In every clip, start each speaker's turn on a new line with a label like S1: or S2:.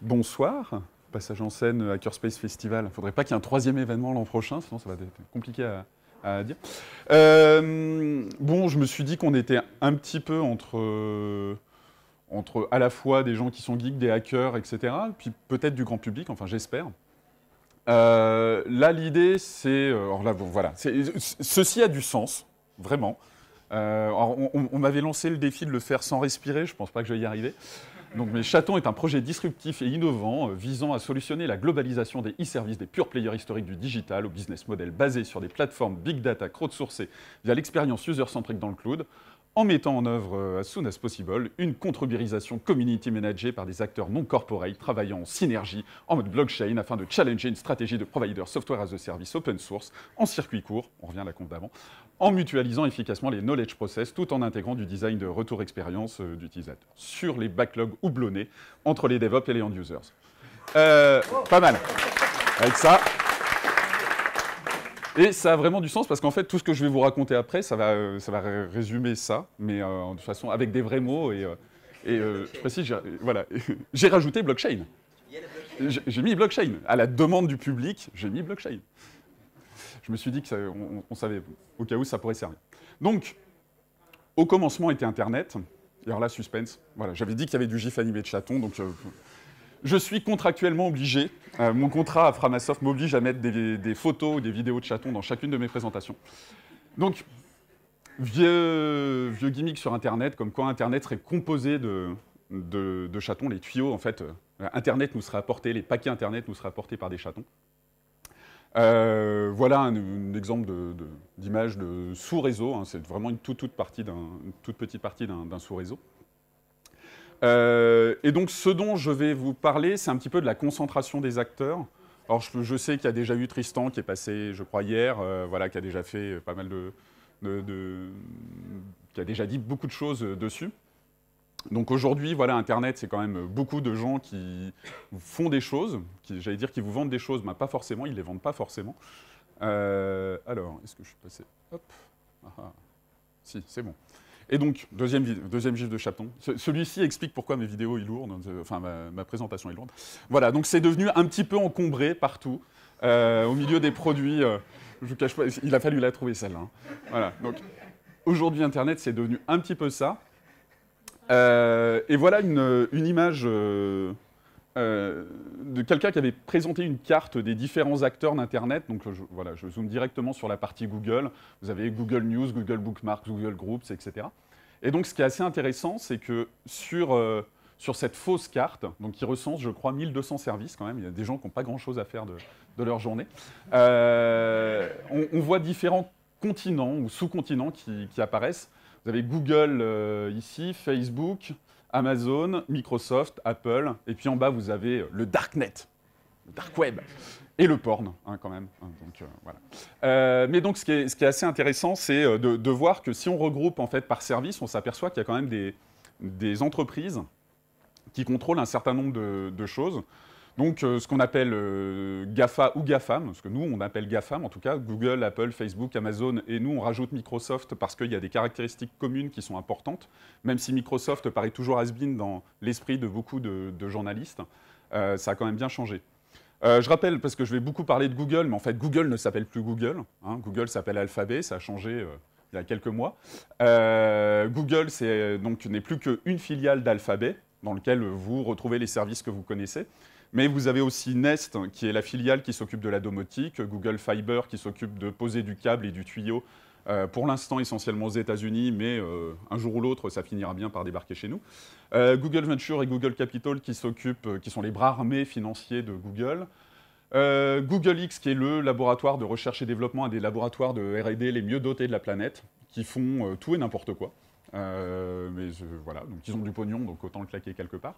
S1: Bonsoir. Passage en scène Hackerspace Festival. Il ne faudrait pas qu'il y ait un troisième événement l'an prochain, sinon ça va être compliqué à, dire. Euh, bon, je me suis dit qu'on était un petit peu entre, entre à la fois des gens qui sont geeks, des hackers, etc., puis peut-être du grand public, enfin j'espère. Euh, là, l'idée, c'est... Euh, là, voilà. Ceci a du sens, vraiment. on, on m'avait lancé le défi de le faire sans respirer, je ne pense pas que je vais y arriver. Donc, Chaton est un projet disruptif et innovant euh, visant à solutionner la globalisation des e-services des pure players historiques du digital au business model basé sur des plateformes big data crowdsourcées via l'expérience user-centrique dans le cloud en mettant en œuvre, euh, as soon as possible, une contre community managée par des acteurs non corporels travaillant en synergie en mode blockchain afin de challenger une stratégie de provider software as a service open source en circuit court, on revient à la compte d'avant, en mutualisant efficacement les knowledge process tout en intégrant du design de retour expérience euh, d'utilisateur sur les backlogs houblonnés entre les DevOps et les end users. Euh, pas mal. Avec ça, et ça a vraiment du sens parce qu'en fait, tout ce que je vais vous raconter après, ça va, euh, ça va résumer ça, mais euh, de toute façon avec des vrais mots. Et, euh, je précise, voilà, j'ai rajouté blockchain. J'ai mis blockchain. À la demande du public, j'ai mis blockchain. Je me suis dit qu'on on savait, au cas où ça pourrait servir. Donc, au commencement était Internet. Et alors là, suspense. Voilà, j'avais dit qu'il y avait du gif animé de chaton, donc je suis contractuellement obligé, euh, mon contrat à Framasoft m'oblige à mettre des, photos ou des vidéos de chatons dans chacune de mes présentations. Donc, vieux, vieux gimmick sur Internet, comme quoi Internet serait composé de, de, chatons, les tuyaux, en fait, euh, Internet nous serait apporté, les paquets Internet nous seraient apportés par des chatons. Euh, voilà un, exemple d'image de, sous-réseau, hein. c'est vraiment une toute petite partie d'un sous-réseau. Euh, et donc, ce dont je vais vous parler, c'est un petit peu de la concentration des acteurs. Alors, je, sais qu'il y a déjà eu Tristan qui est passé, je crois, hier, euh, voilà, qui a déjà fait pas mal de, qui a déjà dit beaucoup de choses euh, dessus. Donc aujourd'hui, voilà, Internet, c'est quand même beaucoup de gens qui font des choses, qui, j'allais dire qui vous vendent des choses, mais pas forcément, ils les vendent pas forcément. alors, est-ce que je suis passé Hop. Ah, ah. Si, c'est bon. Et donc, deuxième, deuxième gif de Chapon. Celui-ci explique pourquoi mes vidéos est lourdes, euh, enfin ma, présentation est lourde. Voilà, donc c'est devenu un petit peu encombré partout, euh, au milieu des produits. Euh, je vous cache pas, il a fallu la trouver celle-là. Hein. Voilà, donc aujourd'hui Internet, c'est devenu un petit peu ça. et voilà une, une image euh, de quelqu'un qui avait présenté une carte des différents acteurs d'Internet. Donc je, voilà, zoome directement sur la partie Google. Vous avez Google News, Google Bookmarks, Google Groups, etc. Et donc ce qui est assez intéressant, c'est que sur, euh, cette fausse carte, donc qui recense, je crois, 1200 services quand même, il y a des gens qui n'ont pas grand-chose à faire de, leur journée, euh, on, voit différents continents ou sous-continents qui, apparaissent. Vous avez Google ici, Facebook, Amazon, Microsoft, Apple, et puis en bas, vous avez euh, le Darknet, le Dark Web, et le porn, hein, quand même. Hein, euh, euh, mais donc, ce qui est, assez intéressant, c'est de, voir que si on regroupe en fait par service, on s'aperçoit qu'il y a quand même des, entreprises qui contrôlent un certain nombre de choses. Donc euh, ce qu'on appelle euh, GAFA ou GAFAM, ce que nous on appelle GAFAM en tout cas, Google, Apple, Facebook, Amazon, et nous on rajoute Microsoft parce qu'il y a des caractéristiques communes qui sont importantes, même si Microsoft paraît toujours has-been dans l'esprit de beaucoup de, journalistes, euh, ça a quand même bien changé. je rappelle, parce que je vais beaucoup parler de Google, mais en fait Google ne s'appelle plus Google, hein. Google s'appelle Alphabet, ça a changé il y a quelques mois. Google n'est plus qu'une filiale d'Alphabet, dans lequel vous retrouvez les services que vous connaissez. Mais vous avez aussi Nest, qui est la filiale qui s'occupe de la domotique, Google Fiber, qui s'occupe de poser du câble et du tuyau. Euh, pour l'instant, essentiellement aux États-Unis, mais euh, un jour ou l'autre, ça finira bien par débarquer chez nous. Euh, Google Venture et Google Capital qui s'occupent, qui sont les bras armés financiers de Google. Google X, qui est le laboratoire de recherche et développement, un des laboratoires de RD les mieux dotés de la planète, qui font tout et n'importe quoi. Euh, mais voilà, donc ils ont du pognon, donc autant le claquer quelque part.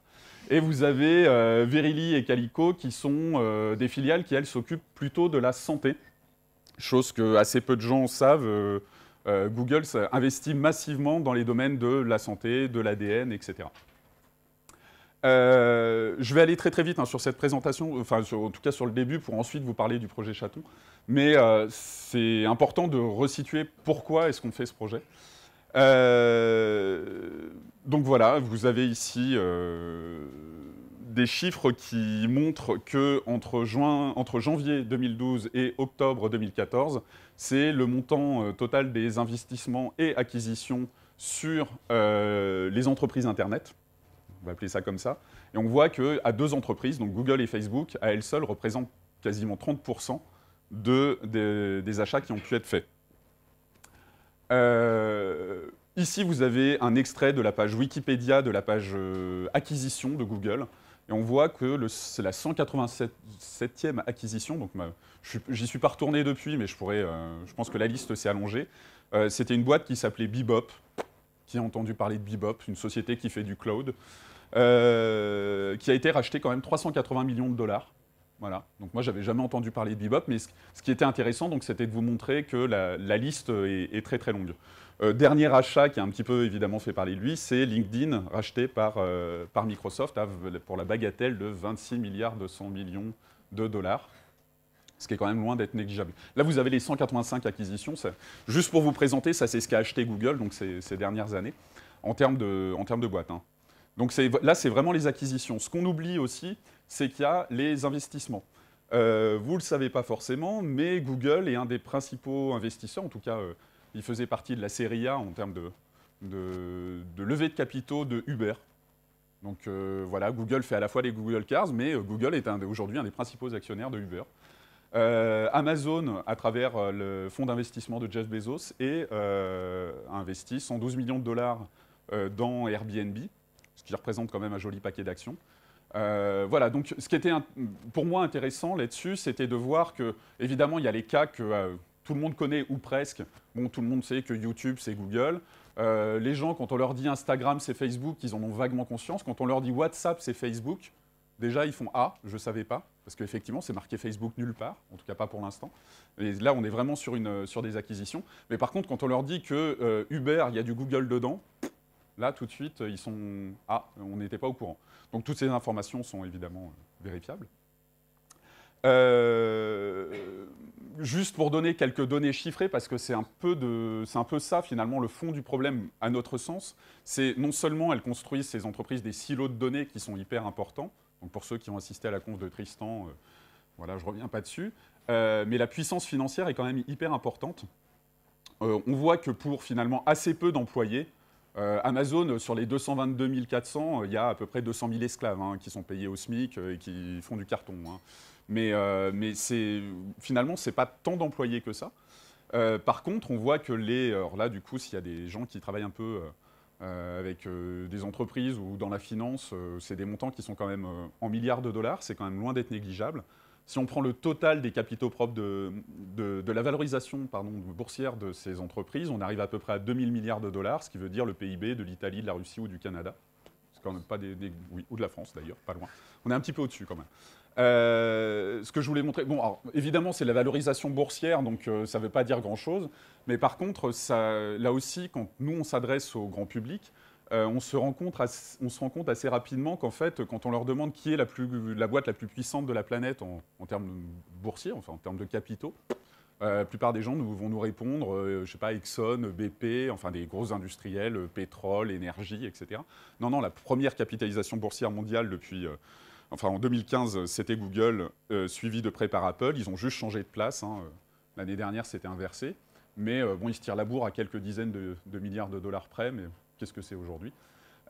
S1: Et vous avez euh, Verily et Calico qui sont euh, des filiales qui, elles, s'occupent plutôt de la santé, chose que assez peu de gens savent. Google investit massivement dans les domaines de la santé, de l'ADN, etc. je vais aller très très vite hein, sur cette présentation, enfin en tout cas sur le début pour ensuite vous parler du projet Chaton. Mais c'est important de resituer pourquoi est-ce qu'on fait ce projet. Euh, donc voilà, vous avez ici euh, des chiffres qui montrent que entre, juin, entre janvier 2012 et octobre 2014, c'est le montant euh, total des investissements et acquisitions sur les entreprises Internet. On va appeler ça comme ça. Et on voit qu'à deux entreprises, donc Google et Facebook, à elles seules représentent quasiment 30% des achats qui ont pu être faits. Euh, ici, vous avez un extrait de la page Wikipédia, de la page euh, acquisition de Google. Et on voit que c'est la 187e acquisition. Donc, j'y suis pas retourné depuis, mais je, pourrais, euh, je pense que la liste s'est allongée. C'était une boîte qui s'appelait Bebop. Qui a entendu parler de Bebop, une société qui fait du cloud, qui a été rachetée quand même 380 millions de dollars voilà. Donc moi, j'avais jamais entendu parler de bebop, mais ce, qui était intéressant, donc, c'était de vous montrer que la, liste est, très très longue. Euh, dernier achat qui a un petit peu évidemment fait parler de lui, c'est LinkedIn, racheté par, euh, Microsoft pour la bagatelle de 26 milliards 200 millions de dollars, ce qui est quand même loin d'être négligeable. Là, vous avez les 185 acquisitions. juste pour vous présenter, ça c'est ce qu'a acheté Google donc, ces, dernières années en termes de, en termes de boîtes. Hein. Donc là, c'est vraiment les acquisitions. Ce qu'on oublie aussi, c'est qu'il y a les investissements. Euh, vous ne le savez pas forcément, mais Google est un des principaux investisseurs, en tout cas, euh, il faisait partie de la série A en termes de, levée de capitaux de Uber. Donc euh, voilà, Google fait à la fois les Google Cars, mais Google est aujourd'hui un des principaux actionnaires de Uber. Amazon, à travers le fonds d'investissement de Jeff Bezos, a investi 112 millions de dollars dans Airbnb, ce qui représente quand même un joli paquet d'actions. Euh, voilà, donc ce qui était pour moi intéressant là-dessus, c'était de voir que, évidemment, il y a les cas que euh, tout le monde connaît, ou presque. Bon, tout le monde sait que YouTube, c'est Google. Euh, les gens, quand on leur dit Instagram, c'est Facebook, ils en ont vaguement conscience. Quand on leur dit WhatsApp, c'est Facebook, déjà, ils font Ah, je ne savais pas. Parce qu'effectivement, c'est marqué Facebook nulle part, en tout cas pas pour l'instant. Et là, on est vraiment sur, une, sur des acquisitions. Mais par contre, quand on leur dit que Uber, il y a du Google dedans, là, tout de suite, ils sont Ah, on n'était pas au courant. Donc toutes ces informations sont évidemment euh, vérifiables. Euh, juste pour donner quelques données chiffrées, parce que c'est un, peu un peu ça finalement le fond du problème à notre sens, c'est non seulement elles construisent ces entreprises des silos de données qui sont hyper importants, donc pour ceux qui ont assisté à la conf de Tristan, euh, voilà, je ne reviens pas dessus, mais la puissance financière est quand même hyper importante. on voit que pour finalement assez peu d'employés, euh, Amazon, euh, sur les 222 400, euh, il y a à peu près 200 000 esclaves hein, qui sont payés au SMIC et qui font du carton. Hein. Mais, finalement, ce n'est pas tant d'employés que ça. par contre, on voit que les... Alors là, du coup, s'il y a des gens qui travaillent un peu avec des entreprises ou dans la finance, c'est des montants qui sont quand même en milliards de dollars, c'est quand même loin d'être négligeable. Si on prend le total des capitaux propres de, la valorisation boursière de ces entreprises, on arrive à peu près à 2000 milliards de dollars, ce qui veut dire le PIB de l'Italie, de la Russie ou du Canada. pas des, ou de la France d'ailleurs, pas loin. On est un petit peu au-dessus quand même. Euh, ce que je voulais montrer, bon, évidemment, c'est la valorisation boursière, donc euh, ça ne veut pas dire grand-chose. Mais par contre, là aussi, quand nous, on s'adresse au grand public, euh, on, se rend compte assez, rapidement qu'en fait, quand on leur demande qui est la, boîte la plus puissante de la planète en, termes boursiers, enfin en termes de capitaux, euh, la plupart des gens nous, vont nous répondre, euh, je sais pas, Exxon, e BP, enfin des gros industriels, pétrole, énergie, etc. Non, non, la première capitalisation boursière mondiale depuis enfin en 2015, c'était Google, suivi de près par Apple. Ils ont juste changé de place. Hein, l'année dernière, c'était inversé. Mais bon, ils se tirent la bourre à quelques dizaines de, de milliards de dollars près. Mais qu'est-ce que c'est aujourd'hui.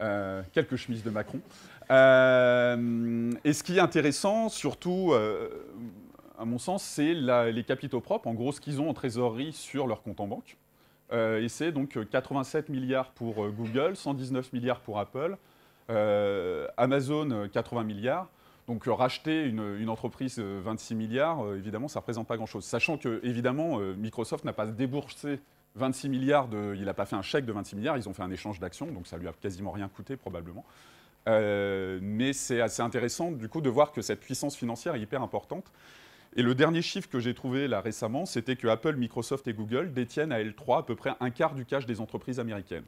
S1: Euh, quelques chemises de Macron. Euh, et ce qui est intéressant, surtout, euh, à mon sens, c'est les capitaux propres, en gros ce qu'ils ont en trésorerie sur leur compte en banque. et c'est donc 87 milliards pour Google, 119 milliards pour Apple, Amazon 80 milliards. Donc racheter une, entreprise 26 milliards, évidemment, ça ne représente pas grand-chose. Sachant que, évidemment, Microsoft n'a pas déboursé 26 milliards, de, il n'a pas fait un chèque de 26 milliards, ils ont fait un échange d'actions, donc ça lui a quasiment rien coûté probablement. Euh, mais c'est assez intéressant du coup de voir que cette puissance financière est hyper importante. Et le dernier chiffre que j'ai trouvé là récemment, c'était que Apple, Microsoft et Google détiennent à L3 à peu près un quart du cash des entreprises américaines.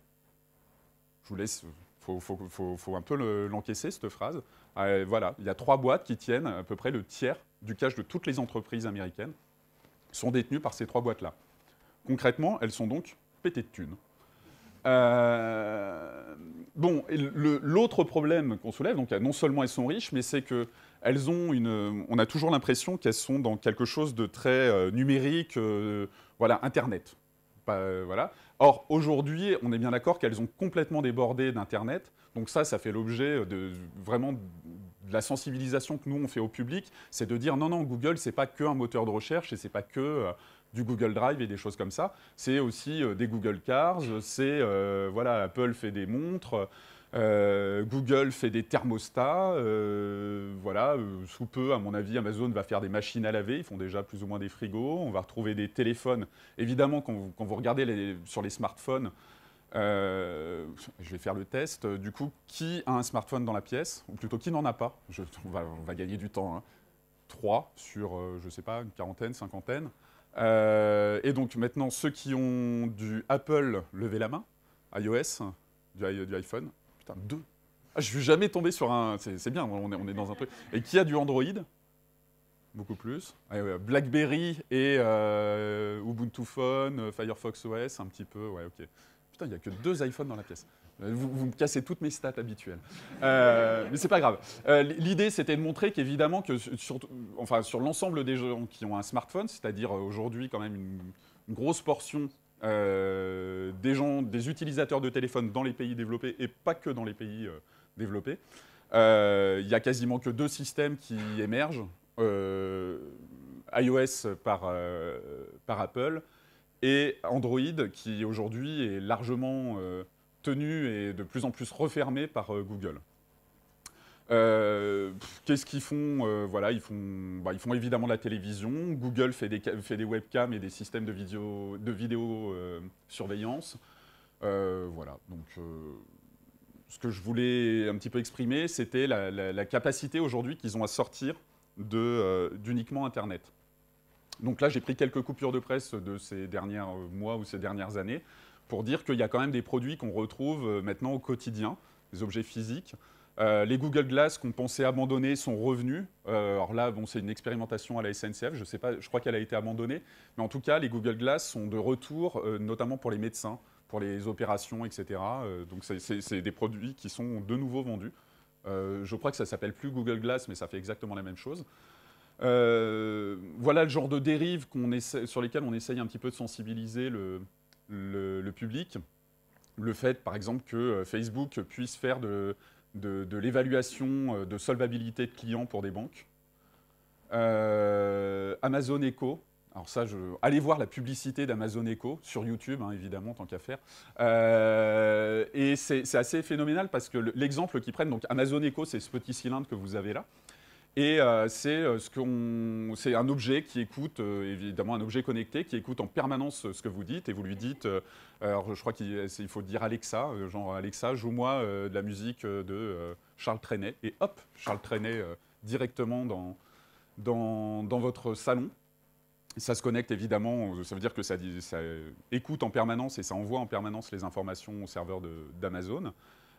S1: Je vous laisse, il faut, un peu l'encaisser cette phrase. Euh, voilà, il y a trois boîtes qui tiennent à peu près le tiers du cash de toutes les entreprises américaines, sont détenues par ces trois boîtes-là. Concrètement, elles sont donc pétées de thunes. Euh, bon, l'autre problème qu'on soulève, donc non seulement elles sont riches, mais c'est que elles ont une, on a toujours l'impression qu'elles sont dans quelque chose de très euh, numérique, euh, voilà, Internet. voilà. Or, aujourd'hui, on est bien d'accord qu'elles ont complètement débordé d'Internet. Donc ça, ça fait l'objet de vraiment de la sensibilisation que nous, on fait au public. C'est de dire, non, non, Google, c'est pas que un moteur de recherche et c'est pas que du Google Drive et des choses comme ça. C'est aussi euh, des Google Cars, c'est euh, voilà, Apple fait des montres. Euh, Google fait des thermostats, voilà, sous peu, à mon avis, Amazon va faire des machines à laver, ils font déjà plus ou moins des frigos, on va retrouver des téléphones. Évidemment, quand vous, regardez sur les smartphones, je vais faire le test, du coup, qui a un smartphone dans la pièce, ou plutôt qui n'en a pas je, on, va, gagner du temps, hein. sur, je ne sais pas, une quarantaine, cinquantaine. Euh, et donc maintenant, ceux qui ont du Apple, levez la main. iOS, du, iPhone. Putain, deux. Ah, je ne suis jamais tombé sur un... C'est bien, on est, dans un truc. Et qui a du Android Beaucoup plus. Ah, BlackBerry et euh, Ubuntu Phone, Firefox OS, un petit peu. ok. Putain, il n'y a que deux iPhones dans la pièce. Vous, me cassez toutes mes stats habituelles. Euh, mais c'est pas grave. Euh, l'idée, c'était de montrer qu'évidemment, que sur, enfin, sur l'ensemble des gens qui ont un smartphone, c'est-à-dire euh, aujourd'hui quand même une, grosse portion euh, des gens, des utilisateurs de téléphone dans les pays développés et pas que dans les pays développés, il n'y a quasiment que deux systèmes qui émergent. iOS par, par Apple et Android qui aujourd'hui est largement tenu et de plus en plus refermée par euh, Google. Euh, qu'est-ce qu'ils font euh, Voilà, ils font, bah, ils font évidemment de la télévision. Google fait des, fait des webcams et des systèmes de vidéo, de vidéo surveillance. voilà. Donc, ce que je voulais un petit peu exprimer, c'était la, la, capacité aujourd'hui qu'ils ont à sortir d'uniquement Internet. Donc là, j'ai pris quelques coupures de presse de ces derniers mois ou ces dernières années pour dire qu'il y a quand même des produits qu'on retrouve euh, maintenant au quotidien, des objets physiques. Euh, les Google Glass qu'on pensait abandonner sont revenus. Euh, alors là, bon, c'est une expérimentation à la SNCF, je sais pas, je crois qu'elle a été abandonnée. Mais en tout cas, les Google Glass sont de retour, notamment pour les médecins, pour les opérations, etc. donc c'est des produits qui sont de nouveau vendus. je crois que ça s'appelle plus Google Glass, mais ça fait exactement la même chose. voilà le genre de dérives sur lesquelles on essaye un petit peu de sensibiliser le, le, public. Le fait, par exemple, que euh, Facebook puisse faire de, de, l'évaluation euh, de solvabilité de clients pour des banques. Euh, Amazon Echo. Alors ça, allez voir la publicité d'Amazon Echo sur YouTube, hein, évidemment, tant qu'à faire. et c'est assez phénoménal parce que l'exemple qu'ils prennent, donc Amazon Echo, c'est ce petit cylindre que vous avez là. Et euh, euh, c'est un objet qui écoute, euh, évidemment un objet connecté, qui écoute en permanence ce que vous dites, et vous lui dites, alors je crois qu'il faut dire Alexa, genre Alexa, joue-moi de la musique de Charles Trenet, et hop, Charles Trenet directement dans, dans, dans, votre salon. Ça se connecte évidemment, ça veut dire que ça, ça écoute en permanence et ça envoie en permanence les informations au serveur d'Amazon.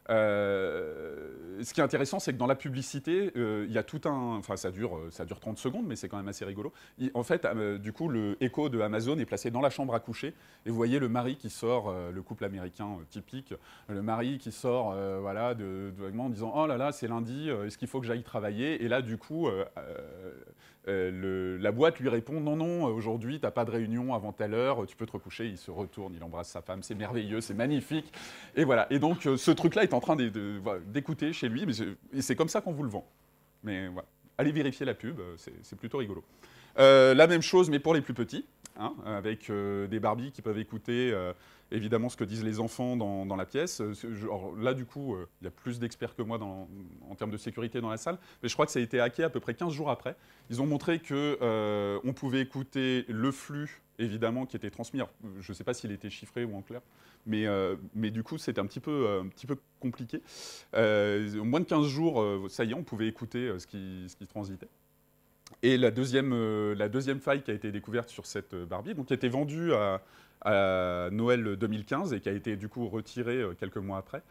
S1: Euh, ce qui est intéressant, c'est que dans la publicité, euh, il y a tout un. Enfin, ça dure, euh, ça dure 30 secondes, mais c'est quand même assez rigolo. en fait, du coup, le écho de Amazon est placé dans la chambre à coucher. Et vous voyez le mari qui sort, le couple américain typique, le mari qui sort voilà, de, de, en disant Oh là là, c'est lundi, est-ce qu'il faut que j'aille travailler Et là, du coup, euh, la boîte lui répond non, non, euh, aujourd'hui, tu n'as pas de réunion avant telle heure, tu peux te recoucher. Il se retourne, il embrasse sa femme, c'est merveilleux, c'est magnifique. Et voilà. Et donc, euh, ce truc-là est en train d'écouter chez lui, mais et c'est comme ça qu'on vous le vend. Mais voilà. Allez vérifier la pub, c'est plutôt rigolo. la même chose, mais pour les plus petits, hein, avec des Barbies qui peuvent écouter évidemment ce que disent les enfants dans, la pièce. Genre, euh, là, du coup, euh, il y a plus d'experts que moi en termes de sécurité dans la salle, mais je crois que ça a été hacké à peu près 15 jours après. Ils ont montré que euh, on pouvait écouter le flux, évidemment, qui était transmis. je ne sais pas s'il était chiffré ou en clair, mais, mais du coup, c'était un petit peu, un petit peu compliqué. en moins de 15 jours, ça y est, on pouvait écouter ce ce qui transitait. Et euh, la deuxième, faille qui a été découverte sur cette euh, Barbie, qui a été vendue à, Noël 2015 et qui a été du coup retirée euh, quelques mois après,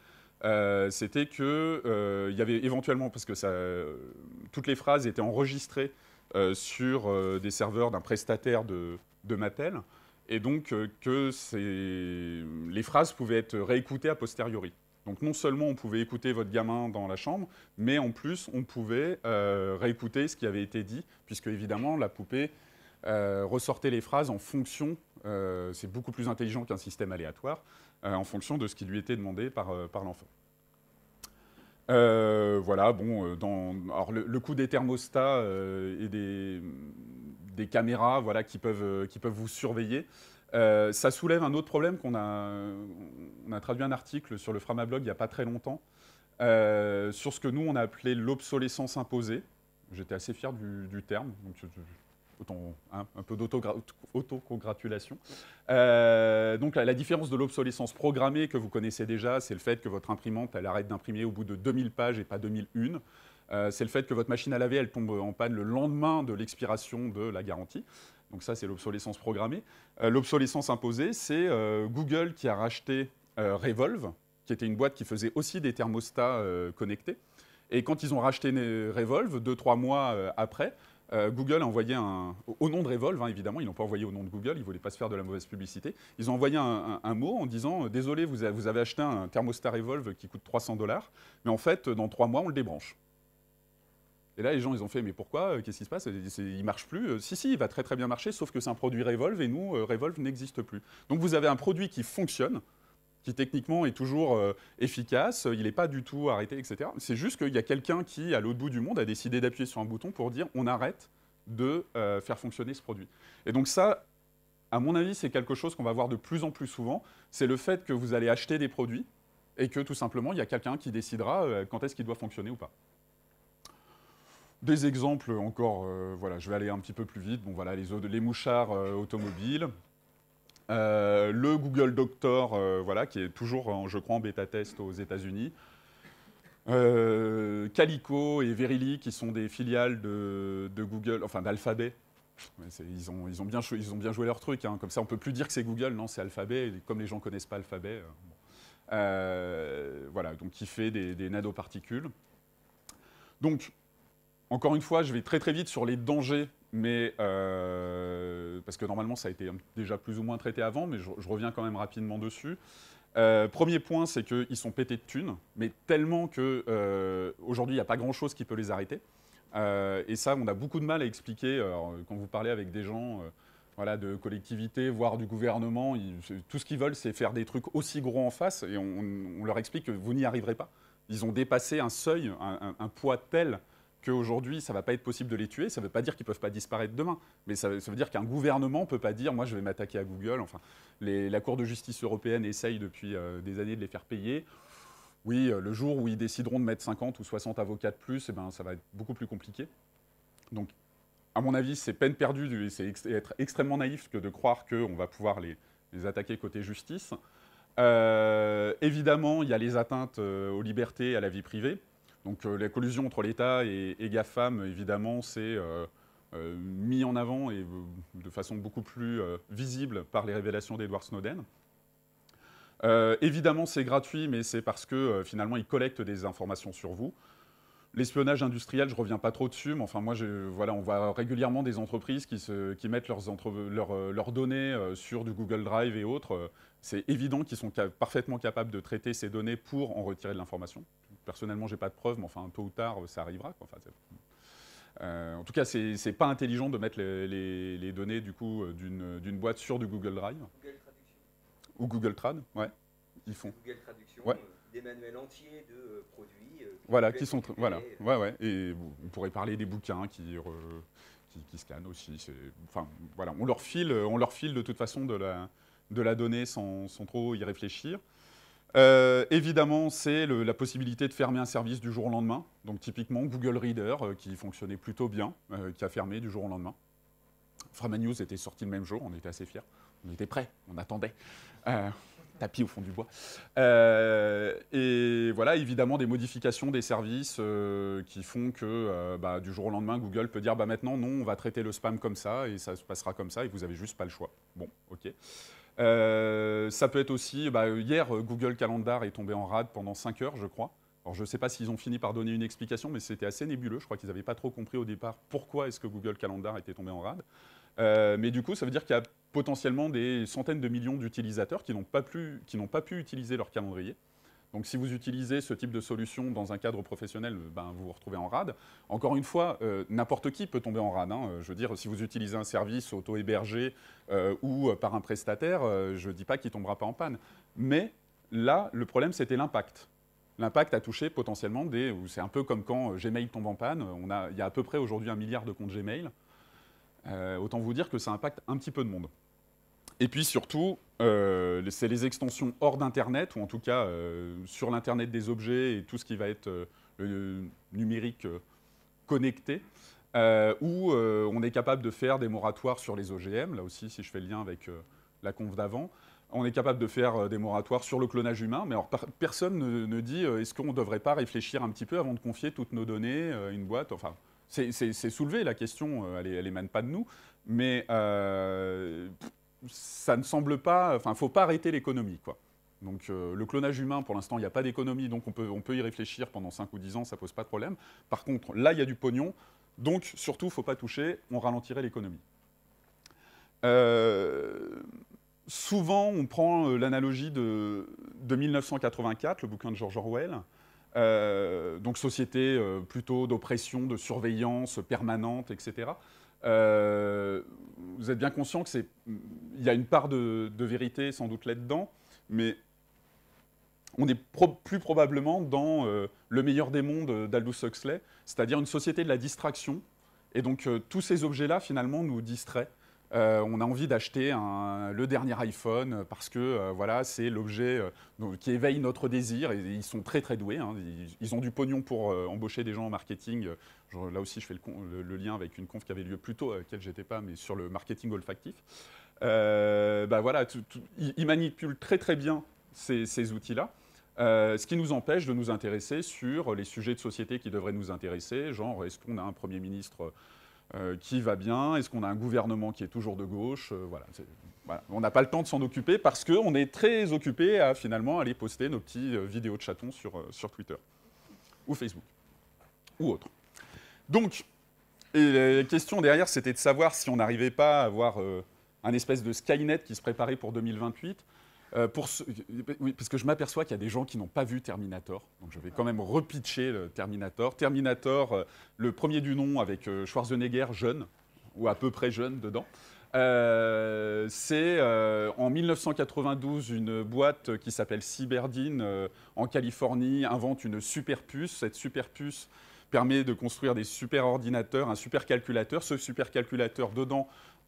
S1: c'était que il y avait éventuellement, parce que toutes les phrases étaient enregistrées sur des serveurs d'un prestataire de, de, Mattel, et donc que les phrases pouvaient être réécoutées a posteriori. Donc non seulement on pouvait écouter votre gamin dans la chambre, mais en plus on pouvait euh, réécouter ce qui avait été dit, puisque évidemment la poupée euh, ressortait les phrases en fonction, euh, c'est beaucoup plus intelligent qu'un système aléatoire, en fonction de ce qui lui était demandé par, par l'enfant. voilà, bon, dans, alors le, coup coût des thermostats et des, des caméras voilà, qui, peuvent, qui peuvent vous surveiller, euh, ça soulève un autre problème qu'on a. a traduit un article sur le Framablog il n'y a pas très longtemps, euh, sur ce que nous on a appelé l'obsolescence imposée. J'étais assez fier du, terme, donc autant, hein, un peu d'autocongratulation. Euh, donc la, la, différence de l'obsolescence programmée que vous connaissez déjà, c'est le fait que votre imprimante, elle arrête d'imprimer au bout de 2000 pages et pas 2001. Euh, c'est le fait que votre machine à laver, elle tombe en panne le lendemain de l'expiration de la garantie. Donc ça, c'est l'obsolescence programmée. Euh, l'obsolescence imposée, c'est euh, Google qui a racheté euh, Revolve, qui était une boîte qui faisait aussi des thermostats connectés. Et quand ils ont racheté Revolve, deux, trois mois après, Google a envoyé un, au nom de Revolve, hein, évidemment, ils n'ont pas envoyé au nom de Google, ils ne voulaient pas se faire de la mauvaise publicité, ils ont envoyé un, mot en disant Désolé, vous, vous avez acheté un thermostat Revolve qui coûte 300 dollars, mais en fait, dans trois mois, on le débranche. Et là, les gens, ils ont fait, mais pourquoi euh, Qu'est-ce qui se passe Il ne marche plus. Euh, si, si, il va très très bien marcher, sauf que c'est un produit Revolve et nous, euh, Revolve n'existe plus. Donc vous avez un produit qui fonctionne, qui techniquement est toujours efficace, il n'est pas du tout arrêté, etc. C'est juste qu'il y a quelqu'un qui, à l'autre bout du monde, a décidé d'appuyer sur un bouton pour dire on arrête de faire fonctionner ce produit. Et donc ça, à mon avis, c'est quelque chose qu'on va voir de plus en plus souvent, c'est le fait que vous allez acheter des produits et que tout simplement, il y a quelqu'un qui décidera quand est-ce qu'il doit fonctionner ou pas. Des exemples encore, euh, voilà, je vais aller un petit peu plus vite. Bon, voilà, les, les mouchards euh, automobiles. Euh, le Google Doctor, voilà, qui est toujours, je crois, en bêta-test aux États-Unis. Calico et Verily, qui sont des filiales de, Google, enfin d'Alphabet. Ils ont, ils, ont bien, joué leur truc. Hein. Comme ça, on ne peut plus dire que c'est Google, non, c'est Alphabet. comme les gens ne connaissent pas Alphabet, voilà, donc qui fait des, des nanoparticules. Donc, encore une fois, je vais très très vite sur les dangers, mais euh, parce que normalement ça a été déjà plus ou moins traité avant, mais je, reviens quand même rapidement dessus. Euh, premier point, c'est qu'ils sont pétés de thunes, mais tellement que euh, aujourd'hui il n'y a pas grand chose qui peut les arrêter. et ça, on a beaucoup de mal à expliquer quand vous parlez avec des gens. voilà, de collectivités, voire du gouvernement, tout ce qu'ils veulent, c'est faire des trucs aussi gros en face, et on, leur explique que vous n'y arriverez pas. Ils ont dépassé un seuil, un poids tel qu'aujourd'hui, ça ne va pas être possible de les tuer, ça ne veut pas dire qu'ils ne peuvent pas disparaître demain. Mais ça, veut dire qu'un gouvernement ne peut pas dire, moi, je vais m'attaquer à Google. Enfin, la Cour de justice européenne essaye depuis euh, des années de les faire payer. Oui, euh, le jour où ils décideront de mettre 50 ou 60 avocats de plus, eh ben, ça va être beaucoup plus compliqué. Donc, à mon avis, c'est peine perdue, c'est être extrêmement naïf que de croire qu'on va pouvoir les, attaquer côté justice. Euh, évidemment, il y a les atteintes aux libertés, et à la vie privée. Donc euh, la collusion entre l'État et, GAFAM, évidemment, c'est euh, euh, mis en avant et de façon beaucoup plus visible par les révélations d'Edward Snowden. évidemment, c'est gratuit, mais c'est parce que finalement, ils collectent des informations sur vous. L'espionnage industriel, je reviens pas trop dessus, mais enfin moi, je, voilà, on voit régulièrement des entreprises qui, se, qui mettent leurs, euh, données euh, sur du Google Drive et autres. C'est évident qu'ils sont parfaitement capables de traiter ces données pour en retirer de l'information. Personnellement, j'ai pas de preuves, mais enfin tôt ou tard, ça arrivera. Euh, en tout cas, c'est n'est pas intelligent de mettre les, données du coup d'une boîte sur du Google Drive. Google Ou Google Trad, ouais. Ils font. Google Traduction, des manuels entiers de produits voilà, qui sont, voilà, ouais, ouais. Et vous, pourrez parler des bouquins qui, scannent aussi. Enfin, voilà, on leur file, on leur file de toute façon de la, de la donnée sans, trop y réfléchir. Euh, évidemment, c'est la possibilité de fermer un service du jour au lendemain. Donc typiquement Google Reader, euh, qui fonctionnait plutôt bien, euh, qui a fermé du jour au lendemain. Frama News était sorti le même jour, on était assez fiers. On était prêts, on attendait tapis au fond du bois. Euh, et voilà, évidemment, des modifications des services euh, qui font que euh, bah, du jour au lendemain, Google peut dire bah, maintenant, non, on va traiter le spam comme ça et ça se passera comme ça et vous n'avez juste pas le choix. Bon, ok. ça peut être aussi, bah, hier, Google Calendar est tombé en rade pendant 5 heures, je crois. Alors, je ne sais pas s'ils ont fini par donner une explication, mais c'était assez nébuleux. Je crois qu'ils n'avaient pas trop compris au départ pourquoi est-ce que Google Calendar était tombé en rade. mais du coup, ça veut dire qu'il y a potentiellement des centaines de millions d'utilisateurs qui n'ont pas, pu, utiliser leur calendrier. Donc si vous utilisez ce type de solution dans un cadre professionnel, euh, ben, vous vous retrouvez en rade. Encore une fois, euh, n'importe qui peut tomber en rade. Hein. Je veux dire, si vous utilisez un service auto-hébergé euh, ou par un prestataire, je ne dis pas qu'il ne tombera pas en panne. Mais là, le problème, c'était l'impact. L'impact a touché potentiellement des... C'est un peu comme quand Gmail tombe en panne. On il y a à peu près aujourd'hui un milliard de comptes Gmail. Euh, autant vous dire que ça impacte un petit peu de monde. Et puis surtout, euh, c'est les extensions hors d'Internet, ou en tout cas euh, sur l'Internet des objets et tout ce qui va être numérique connecté, où on est capable de faire des moratoires sur les OGM, là aussi si je fais le lien avec la conf d'avant, on est capable de faire des moratoires sur le clonage humain, mais personne ne, dit est-ce qu'on ne devrait pas réfléchir un petit peu avant de confier toutes nos données à une boîte, enfin c'est soulevé, la question, euh, elle n'émane pas de nous, mais euh, ça ne semble pas. Enfin, il ne faut pas arrêter l'économie, quoi. Donc euh, le clonage humain, pour l'instant, il n'y a pas d'économie, donc on peut, y réfléchir pendant 5 ou 10 ans, ça ne pose pas de problème. Par contre, là, il y a du pognon, donc surtout, il ne faut pas toucher, on ralentirait l'économie. souvent, on prend l'analogie de, de, 1984, le bouquin de George Orwell. Euh, donc société euh, plutôt d'oppression, de surveillance permanente, etc. Euh, vous êtes bien conscient que c'est, il y a une part de, vérité sans doute là-dedans, mais on est plus probablement dans le meilleur des mondes d'Aldous Huxley, c'est-à-dire une société de la distraction. Et donc tous ces objets-là finalement nous distraient. Euh, on a envie d'acheter le dernier iPhone parce que euh, voilà, c'est l'objet euh, qui éveille notre désir. Et, ils sont très très doués. Hein. Ils, ont du pognon pour embaucher des gens en marketing. là aussi, je fais le, lien avec une conf qui avait lieu plus tôt, à laquelle j'étais pas, mais sur le marketing olfactif. bah voilà, ils, manipulent très très bien ces, outils-là. ce qui nous empêche de nous intéresser sur les sujets de société qui devraient nous intéresser, genre est à un Premier ministre euh, qui va bien Est-ce qu'on a un gouvernement qui est toujours de gauche euh, On n'a pas le temps de s'en occuper parce qu'on est très occupé à finalement aller poster nos petits euh, vidéos de chatons sur, sur Twitter ou Facebook ou autre. Donc, la question derrière, c'était de savoir si on n'arrivait pas à avoir un espèce de Skynet qui se préparait pour 2028. Euh, parce que je m'aperçois qu'il y a des gens qui n'ont pas vu Terminator. Donc je vais quand même repitcher Terminator. Terminator, euh, le premier du nom avec euh, Schwarzenegger jeune, ou à peu près jeune dedans. c'est en 1992 une boîte qui s'appelle Cyberdine en Californie invente une super puce. Cette super puce permet de construire des super ordinateurs, un super calculateur. Ce super calculateur dedans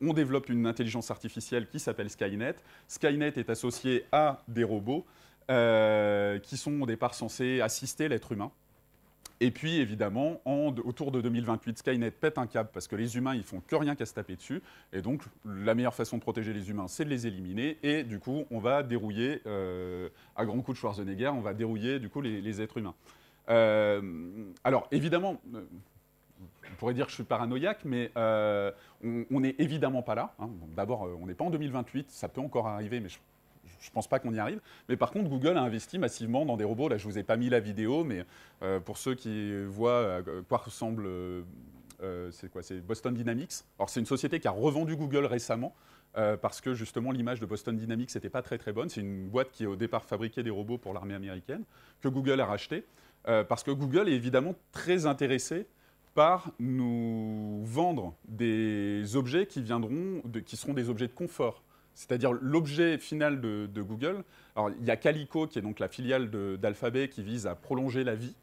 S1: on développe une intelligence artificielle qui s'appelle Skynet. Skynet est associé à des robots euh, qui sont au départ censés assister l'être humain. Et puis évidemment, autour de 2028, Skynet pète un câble parce que les humains, ils font que rien qu'à se taper dessus. Et donc, la meilleure façon de protéger les humains, c'est de les éliminer. Et du coup, on va dérouiller, euh, à grands coups de Schwarzenegger, on va dérouiller du coup les, êtres humains. Euh, alors évidemment, on pourrait dire que je suis paranoïaque, mais euh, on n'est évidemment pas là. Hein. D'abord, euh, on n'est pas en 2028, ça peut encore arriver, mais je ne pense pas qu'on y arrive. Mais par contre, Google a investi massivement dans des robots. Là, je ne vous ai pas mis la vidéo, mais euh, pour ceux qui voient à quoi ressemble, c'est quoi C'est Boston Dynamics. Alors, c'est une société qui a revendu Google récemment. parce que justement l'image de Boston Dynamics n'était pas très très bonne. C'est une boîte qui au départ fabriquait des robots pour l'armée américaine, que Google a racheté, parce que Google est évidemment très intéressé par nous vendre des objets qui viendront, qui seront des objets de confort. C'est-à-dire l'objet final de, Google. Alors il y a Calico qui est donc la filiale d'Alphabet qui vise à prolonger la vie,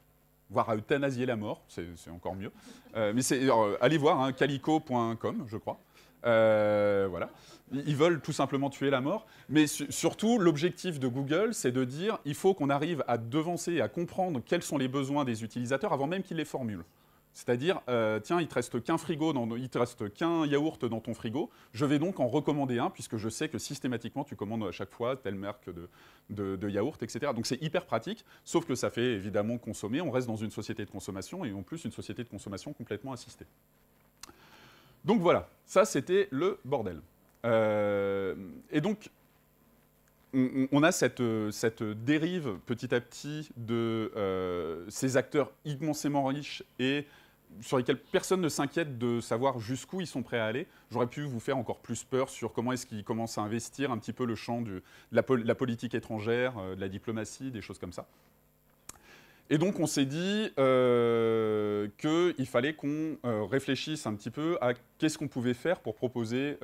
S1: voire à euthanasier la mort, c'est encore mieux. Euh, mais c'est allez voir hein, calico.com, je crois. Euh, voilà. Ils veulent tout simplement tuer la mort. Mais surtout, l'objectif de Google, c'est de dire il faut qu'on arrive à devancer, et à comprendre quels sont les besoins des utilisateurs avant même qu'ils les formulent. C'est-à-dire, euh, tiens, il te reste qu'un frigo, dans, il te reste qu'un yaourt dans ton frigo. Je vais donc en recommander un puisque je sais que systématiquement tu commandes à chaque fois telle marque de, de, yaourt, etc. Donc c'est hyper pratique. Sauf que ça fait évidemment consommer. On reste dans une société de consommation et en plus une société de consommation complètement assistée. Donc voilà, ça c'était le bordel. Euh, et donc on, a cette, dérive petit à petit de euh, ces acteurs immensément riches et sur lesquels personne ne s'inquiète de savoir jusqu'où ils sont prêts à aller. J'aurais pu vous faire encore plus peur sur comment est-ce qu'ils commencent à investir un petit peu le champ de, la, politique étrangère, euh, de la diplomatie, des choses comme ça. Et donc on s'est dit euh, qu'il fallait qu'on euh, réfléchisse un petit peu à qu'est-ce qu'on pouvait faire pour proposer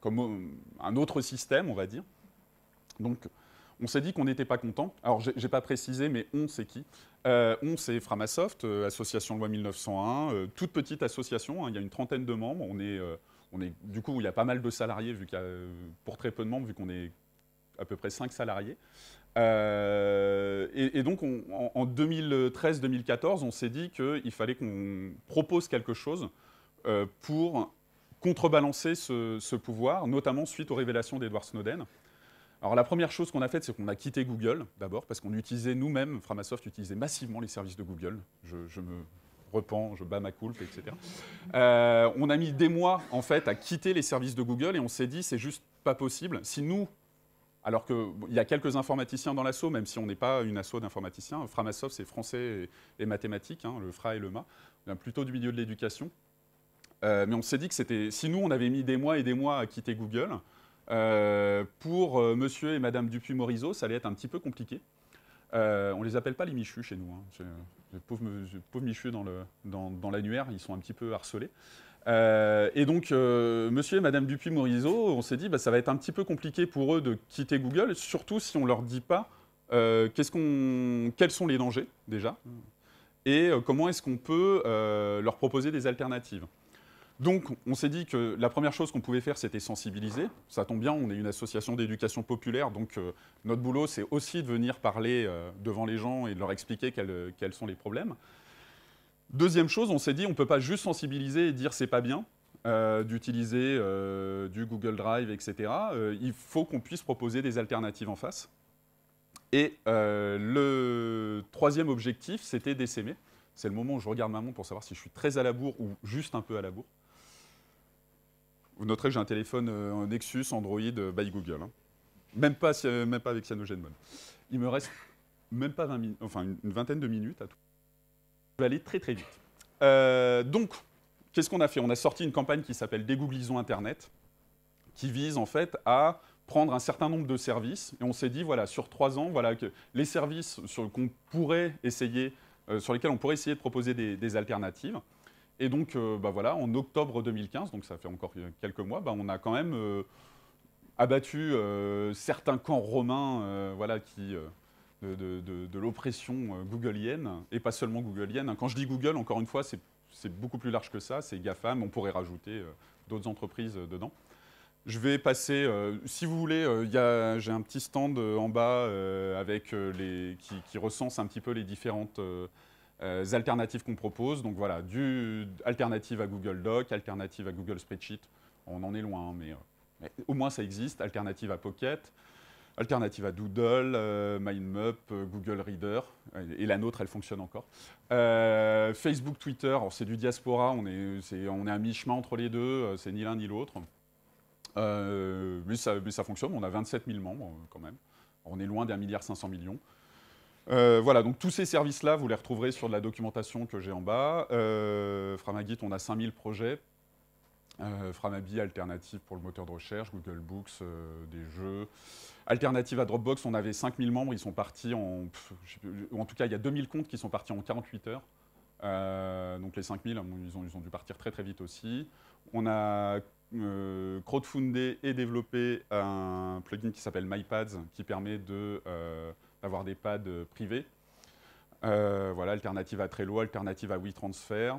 S1: comme un autre système, on va dire. Donc on s'est dit qu'on n'était pas content. Alors, je n'ai pas précisé, mais on, c'est qui euh, On, c'est Framasoft, euh, association loi 1901, euh, toute petite association, hein. il y a une trentaine de membres. On est, on est, du coup, il y a pas mal de salariés, vu pour très peu de membres, vu qu'on est à peu près cinq salariés. et, donc, en, 2013-2014, on s'est dit qu'il fallait qu'on propose quelque chose pour contrebalancer ce, pouvoir, notamment suite aux révélations d'Edward Snowden. Alors la première chose qu'on a faite, c'est qu'on a quitté Google d'abord, parce qu'on utilisait nous-mêmes, Framasoft utilisait massivement les services de Google. Je, me repens, je bats ma coulpe, etc. Euh, on a mis des mois en fait à quitter les services de Google et on s'est dit c'est juste pas possible. Si nous, alors qu'il y a quelques informaticiens dans l'assaut, même si on n'est pas une assaut d'informaticiens, Framasoft c'est français et, mathématiques, hein, le FRA et le MA, on plutôt du milieu de l'éducation. Euh, mais on s'est dit que c'était, si nous on avait mis des mois et des mois à quitter Google, euh, pour euh, monsieur et madame Dupuis-Morizot, ça allait être un petit peu compliqué. Euh, on ne les appelle pas les Michus chez nous. Hein. Les pauvres, Michus dans, l'annuaire, ils sont un petit peu harcelés. et donc, monsieur et madame Dupuis-Morizot, on s'est dit, bah, ça va être un petit peu compliqué pour eux de quitter Google, surtout si on ne leur dit pas quels sont les dangers déjà et comment est-ce qu'on peut leur proposer des alternatives. Donc, on s'est dit que la première chose qu'on pouvait faire, c'était sensibiliser. Ça tombe bien, on est une association d'éducation populaire, donc euh, notre boulot, c'est aussi de venir parler euh, devant les gens et de leur expliquer quels, sont les problèmes. Deuxième chose, on s'est dit, on ne peut pas juste sensibiliser et dire c'est pas bien euh, d'utiliser du Google Drive, etc. il faut qu'on puisse proposer des alternatives en face. Et le troisième objectif, c'était d'essayer. C'est le moment où je regarde maman pour savoir si je suis très à la bourre ou juste un peu à la bourre. Vous noterez que j'ai un téléphone euh, Nexus Android euh, by Google. Hein. Même, pas, euh, même pas avec CyanogenMod. Il me reste même pas 20 minutes, enfin une, vingtaine de minutes à tout. Je vais aller très très vite. donc, qu'est-ce qu'on a fait On a sorti une campagne qui s'appelle Dégooglisons Internet, qui vise en fait à prendre un certain nombre de services. Et on s'est dit, voilà, sur trois ans, voilà, que les services sur, qu'on pourrait essayer, sur lesquels on pourrait essayer de proposer des alternatives. Et donc, euh, bah voilà, en octobre 2015, donc ça fait encore euh, quelques mois, bah, on a quand même euh, abattu certains camps romains voilà, qui, de, de, l'oppression googolienne, et pas seulement googolienne. Hein. Quand je dis Google, encore une fois, c'est beaucoup plus large que ça, c'est GAFAM, on pourrait rajouter d'autres entreprises dedans. Je vais passer, si vous voulez, j'ai un petit stand en bas avec les, qui, qui, recense un petit peu les différentes les euh, alternatives qu'on propose. Donc voilà, du alternative à Google Doc, alternative à Google Spreadsheet. On en est loin, hein, euh, mais, au moins ça existe. Alternative à Pocket, alternative à Doodle, euh, MindMap, Google Reader. Et, la nôtre, elle fonctionne encore. Facebook, Twitter, c'est du diaspora. On est, on est à mi-chemin entre les deux. C'est ni l'un ni l'autre. mais, ça, mais ça fonctionne. On a 27 000 membres quand même. On est loin d'un milliard 500 millions. Euh, voilà, donc tous ces services-là, vous les retrouverez sur la documentation que j'ai en bas. Euh, Framagit, on a 5000 projets. Euh, Framabi, alternative pour le moteur de recherche, Google Books, euh, des jeux. Alternative à Dropbox, on avait 5000 membres, ils sont partis en... en tout cas, il y a 2000 comptes qui sont partis en 48 heures. donc les 5000, ils ont, ils ont dû partir très très vite aussi. On a euh, crowdfundé et développé un plugin qui s'appelle MyPads, qui permet de avoir des pads euh, privés. Euh, voilà, alternative à Trello, alternative à WeTransfer.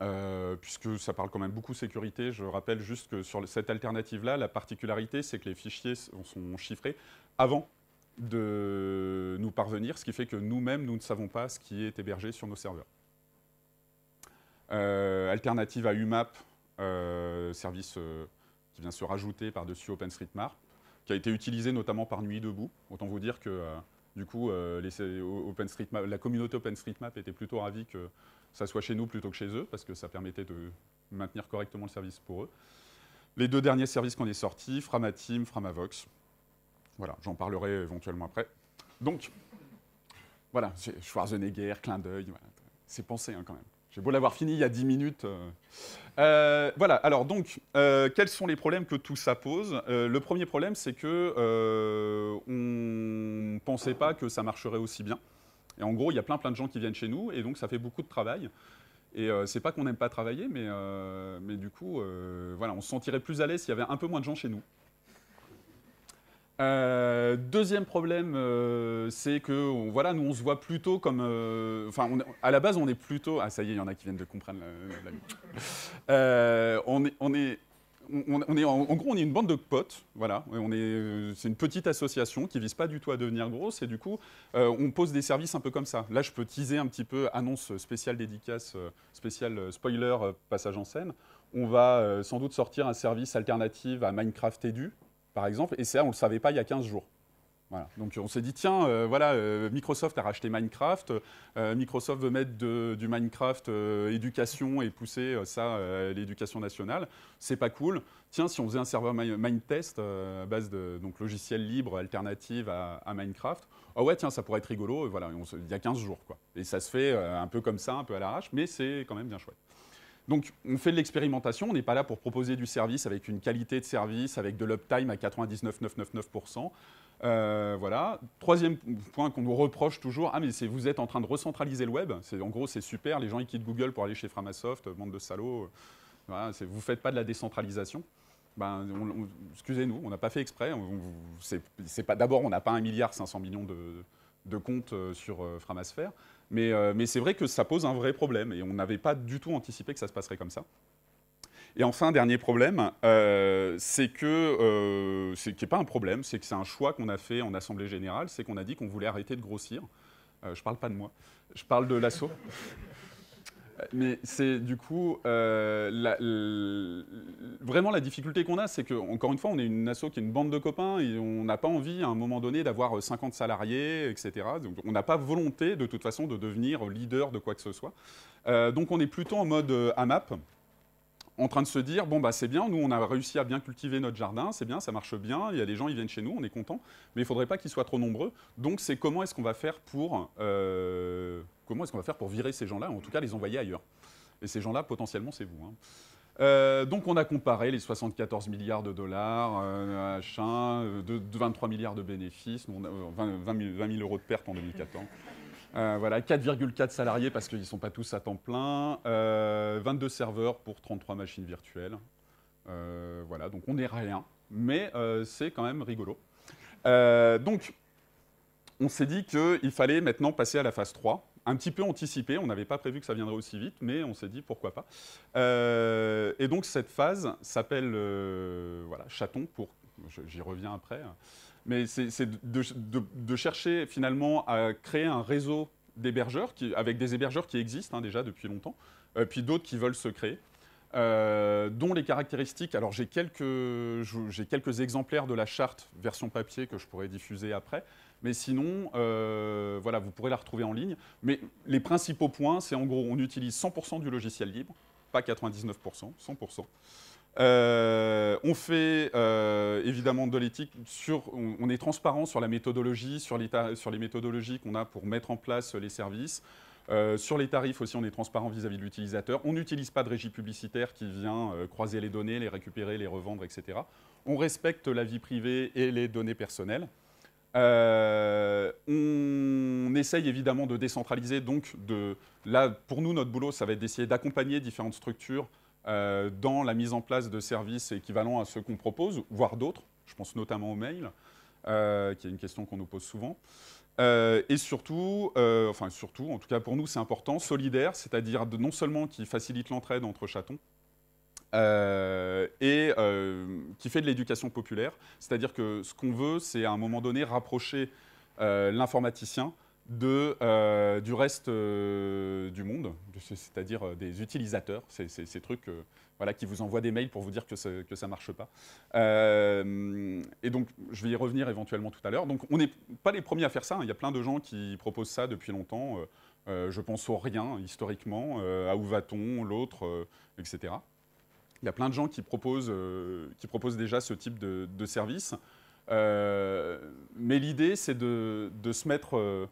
S1: Euh, puisque ça parle quand même beaucoup sécurité, je rappelle juste que sur cette alternative-là, la particularité, c'est que les fichiers sont chiffrés avant de nous parvenir, ce qui fait que nous-mêmes, nous ne savons pas ce qui est hébergé sur nos serveurs. alternative à UMAP, service qui vient se rajouter par-dessus OpenStreetMap qui a été utilisé notamment par Nuit Debout. Autant vous dire que euh, du coup, euh, les, la communauté OpenStreetMap était plutôt ravie que ça soit chez nous plutôt que chez eux, parce que ça permettait de maintenir correctement le service pour eux. Les deux derniers services qu'on est sortis, Framatim, Framavox. Voilà, j'en parlerai éventuellement après. Donc, voilà, Schwarzenegger, clin d'œil, c'est pensé hein, quand même. J'ai beau l'avoir fini il y a 10 minutes. Euh. Euh, voilà, alors donc, euh, quels sont les problèmes que tout ça pose Le premier problème, c'est que on ne pensait pas que ça marcherait aussi bien. Et en gros, il y a plein plein de gens qui viennent chez nous, et donc ça fait beaucoup de travail. Et c'est pas qu'on n'aime pas travailler, mais, mais du coup, voilà, on se sentirait plus à l'aise s'il y avait un peu moins de gens chez nous. Euh, deuxième problème, euh, c'est que voilà, nous on se voit plutôt comme, euh, enfin, à la base on est plutôt, ah ça y est, il y en a qui viennent de comprendre. La, on est, on est, on, est en, gros, on est une bande de potes, voilà. On est, c'est une petite association qui vise pas du tout à devenir grosse et du coup, on pose des services un peu comme ça. Là, je peux teaser un petit peu annonce spéciale dédicace, spéciale spoiler passage en scène. On va sans doute sortir un service alternatif à Minecraft Edu, par exemple, et ça, on ne le savait pas il y a 15 jours. Voilà. Donc on s'est dit, tiens, euh, voilà, euh, Microsoft a racheté Minecraft, euh, Microsoft veut mettre du Minecraft éducation et pousser ça à l'éducation nationale. C'est pas cool. Tiens, si on faisait un serveur Mindtest à base de donc, logiciels libres alternative à, Minecraft, ah oh ouais, tiens, ça pourrait être rigolo. Voilà, on il y a 15 jours. Quoi. Et ça se fait un peu comme ça, un peu à l'arrache, mais c'est quand même bien chouette. Donc on fait de l'expérimentation, on n'est pas là pour proposer du service avec une qualité de service, avec de l'uptime à 99,999%. Euh, voilà. Troisième point qu'on nous reproche toujours, ah mais c'est vous êtes en train de recentraliser le web. En gros c'est super, les gens ils quittent Google pour aller chez Framasoft, bande de salauds. vous ne faites pas de la décentralisation. Ben, excusez-nous, on n'a pas fait exprès. d'abord, on n'a pas 1,5 milliard de, de comptes euh, sur euh, Framasphere. Euh, mais, c'est vrai que ça pose un vrai problème et on n'avait pas du tout anticipé que ça se passerait comme ça. Et enfin, dernier problème, euh, c'est que, euh, qui n'est pas un problème, c'est que c'est un choix qu'on a fait en Assemblée Générale, c'est qu'on a dit qu'on voulait arrêter de grossir. Euh, je ne parle pas de moi, je parle de l'assaut. Mais c'est du coup, euh, vraiment la difficulté qu'on a, c'est que encore une fois, on est une asso qui est une bande de copains et on n'a pas envie à un moment donné d'avoir 50 euh, salariés, etc. Donc on n'a pas volonté de toute façon de devenir leader de quoi que ce soit. Euh, donc on est plutôt en mode AMAP en train de se dire bon bah c'est bien, nous on a réussi à bien cultiver notre jardin, c'est bien, ça marche bien, il y a des gens, ils viennent chez nous, on est content, mais il ne faudrait pas qu'ils soient trop nombreux. Donc c'est comment est-ce qu'on va faire pour euh, comment est-ce qu'on va faire pour virer ces gens-là, en tout cas les envoyer ailleurs. Et ces gens-là potentiellement c'est vous. Hein. Euh, donc on a comparé les 74 milliards de dollars, H1, euh, de, 23 milliards de bénéfices, 20, 20 000 euros de pertes en 2014. Euh, voilà, 4,4 salariés parce qu'ils ne sont pas tous à temps plein, 22 euh, serveurs pour 33 machines virtuelles. Euh, voilà, donc on n'est rien, mais c'est quand même rigolo. donc, on s'est dit qu'il fallait maintenant passer à la phase 3, un petit peu anticipée, on n'avait pas prévu que ça viendrait aussi vite, mais on s'est dit pourquoi pas. et donc cette phase s'appelle voilà, chaton, pour, j'y reviens après, hein, mais c'est de, chercher finalement à créer un réseau d'hébergeurs, avec des hébergeurs qui existent hein, déjà depuis longtemps, euh, puis d'autres qui veulent se créer, euh, dont les caractéristiques. Alors j'ai quelques, quelques exemplaires de la charte version papier que je pourrais diffuser après, mais sinon, euh, voilà, vous pourrez la retrouver en ligne. Mais les principaux points, c'est en gros, on utilise 100% du logiciel libre, pas 99%, 100%. Euh, on fait euh, évidemment de l'éthique, on, est transparent sur la méthodologie, sur les, méthodologies qu'on a pour mettre en place les services. Euh, sur les tarifs aussi, on est transparent vis-à-vis de l'utilisateur. On n'utilise pas de régie publicitaire qui vient croiser les données, les récupérer, les revendre, etc. On respecte la vie privée et les données personnelles. on essaye évidemment de décentraliser, donc de, là, pour nous, notre boulot, ça va être d'essayer d'accompagner différentes structures euh, dans la mise en place de services équivalents à ceux qu'on propose, voire d'autres. Je pense notamment au mail, euh, qui est une question qu'on nous pose souvent. Euh, et surtout, enfin surtout, en tout cas pour nous c'est important, solidaire, c'est-à-dire non seulement qui facilite l'entraide entre chatons, et qui fait de l'éducation populaire. C'est-à-dire que ce qu'on veut, c'est à un moment donné rapprocher l'informaticien de, euh, du reste euh, du monde, c'est-à-dire euh, des utilisateurs, ces, trucs voilà, qui vous envoient des mails pour vous dire que, ça, ne marche pas. et donc, je vais y revenir éventuellement tout à l'heure. Donc, on n'est pas les premiers à faire ça. Hein. Il y a plein de gens qui proposent ça depuis longtemps. je pense au rien, historiquement, à où va-t-on, l'autre, etc. Il y a plein de gens qui proposent, qui proposent déjà ce type de, service. mais l'idée, c'est de, se mettre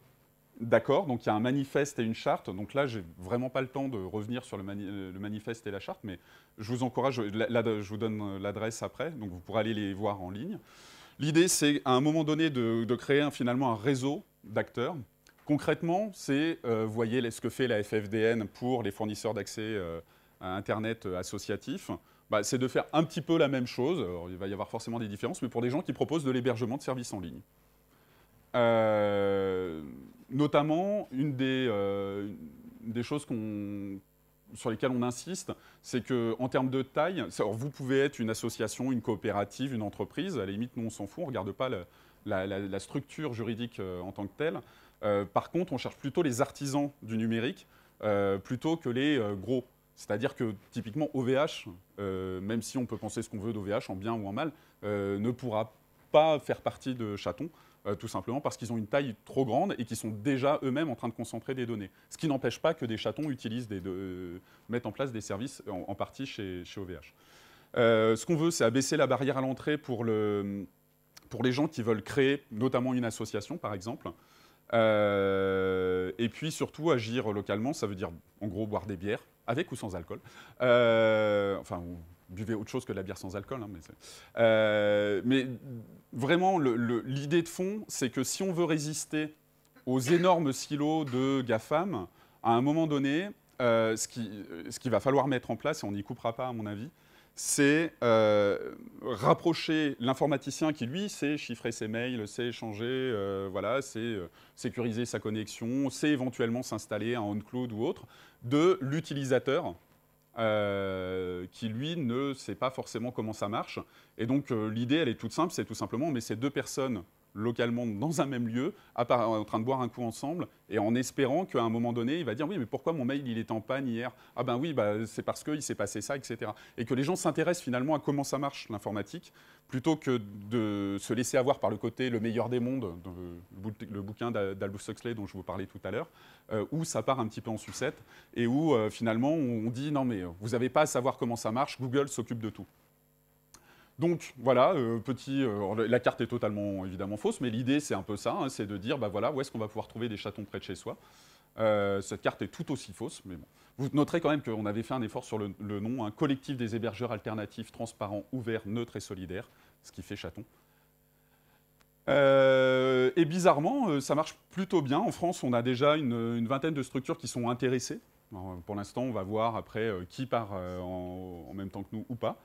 S1: D'accord, donc il y a un manifeste et une charte. Donc là, je n'ai vraiment pas le temps de revenir sur euh, le, manifeste et la charte, mais je vous encourage, euh, là, je vous donne euh, l'adresse après, donc vous pourrez aller les voir en ligne. L'idée, c'est à un moment donné de, créer finalement un réseau d'acteurs. Concrètement, c'est, vous voyez ce que fait la FFDN pour les fournisseurs d'accès à Internet associatif, bah, c'est de faire un petit peu la même chose. il va y avoir forcément des différences, mais pour des gens qui proposent de l'hébergement de services en ligne. Euh, Notamment, une des, euh, choses sur lesquelles on insiste, c'est qu'en termes de taille, vous pouvez être une association, une coopérative, une entreprise, à la limite, nous on s'en fout, on ne regarde pas la, structure juridique euh, en tant que telle. Euh, par contre, on cherche plutôt les artisans du numérique plutôt que les gros. C'est-à-dire que typiquement OVH, même si on peut penser ce qu'on veut d'OVH, en bien ou en mal, ne pourra pas faire partie de chatons. Euh, tout simplement parce qu'ils ont une taille trop grande et qu'ils sont déjà eux-mêmes en train de concentrer des données. Ce qui n'empêche pas que des chatons utilisent des, euh, mettent en place des services en, partie chez, OVH. Euh, ce qu'on veut, c'est abaisser la barrière à l'entrée pour, les gens qui veulent créer notamment une association, par exemple. et puis surtout, agir localement, ça veut dire en gros boire des bières, avec ou sans alcool. enfin, buvez autre chose que de la bière sans alcool. Hein, euh, mais, vraiment, l'idée de fond, c'est que si on veut résister aux énormes silos de GAFAM, à un moment donné, euh, ce qu'il euh, ce qui va falloir mettre en place, et on n'y coupera pas à mon avis, c'est rapprocher l'informaticien qui, lui, sait chiffrer ses mails, sait échanger, voilà, sait sécuriser sa connexion, sait éventuellement s'installer à on-cloud ou autre, de l'utilisateur euh, qui lui ne sait pas forcément comment ça marche. Et donc euh, l'idée, elle est toute simple, c'est tout simplement, on met ces deux personnes localement dans un même lieu, en train de boire un coup ensemble, et en espérant qu'à un moment donné, il va dire oui, mais pourquoi mon mail il est en panne hier Ah ben oui, bah, c'est parce qu'il s'est passé ça, etc. Et que les gens s'intéressent finalement à comment ça marche l'informatique, plutôt que de se laisser avoir par le côté le meilleur des mondes, le bouquin d'Albus Huxley dont je vous parlais tout à l'heure, euh, où ça part un petit peu en sucette et où euh, finalement on dit non mais vous n'avez pas à savoir comment ça marche, Google s'occupe de tout. Donc voilà, euh, petit, euh, la carte est totalement évidemment fausse, mais l'idée c'est un peu ça, hein, c'est de dire bah voilà où est-ce qu'on va pouvoir trouver des chatons près de chez soi. Euh, cette carte est tout aussi fausse, mais bon. Vous noterez quand même qu'on avait fait un effort sur le, nom, un hein, collectif des hébergeurs alternatifs, transparents, ouverts, neutres et solidaires, ce qui fait chaton. et bizarrement, ça marche plutôt bien. En France, on a déjà une vingtaine de structures qui sont intéressées euh, pour l'instant, on va voir après euh, qui part euh, en, même temps que nous ou pas.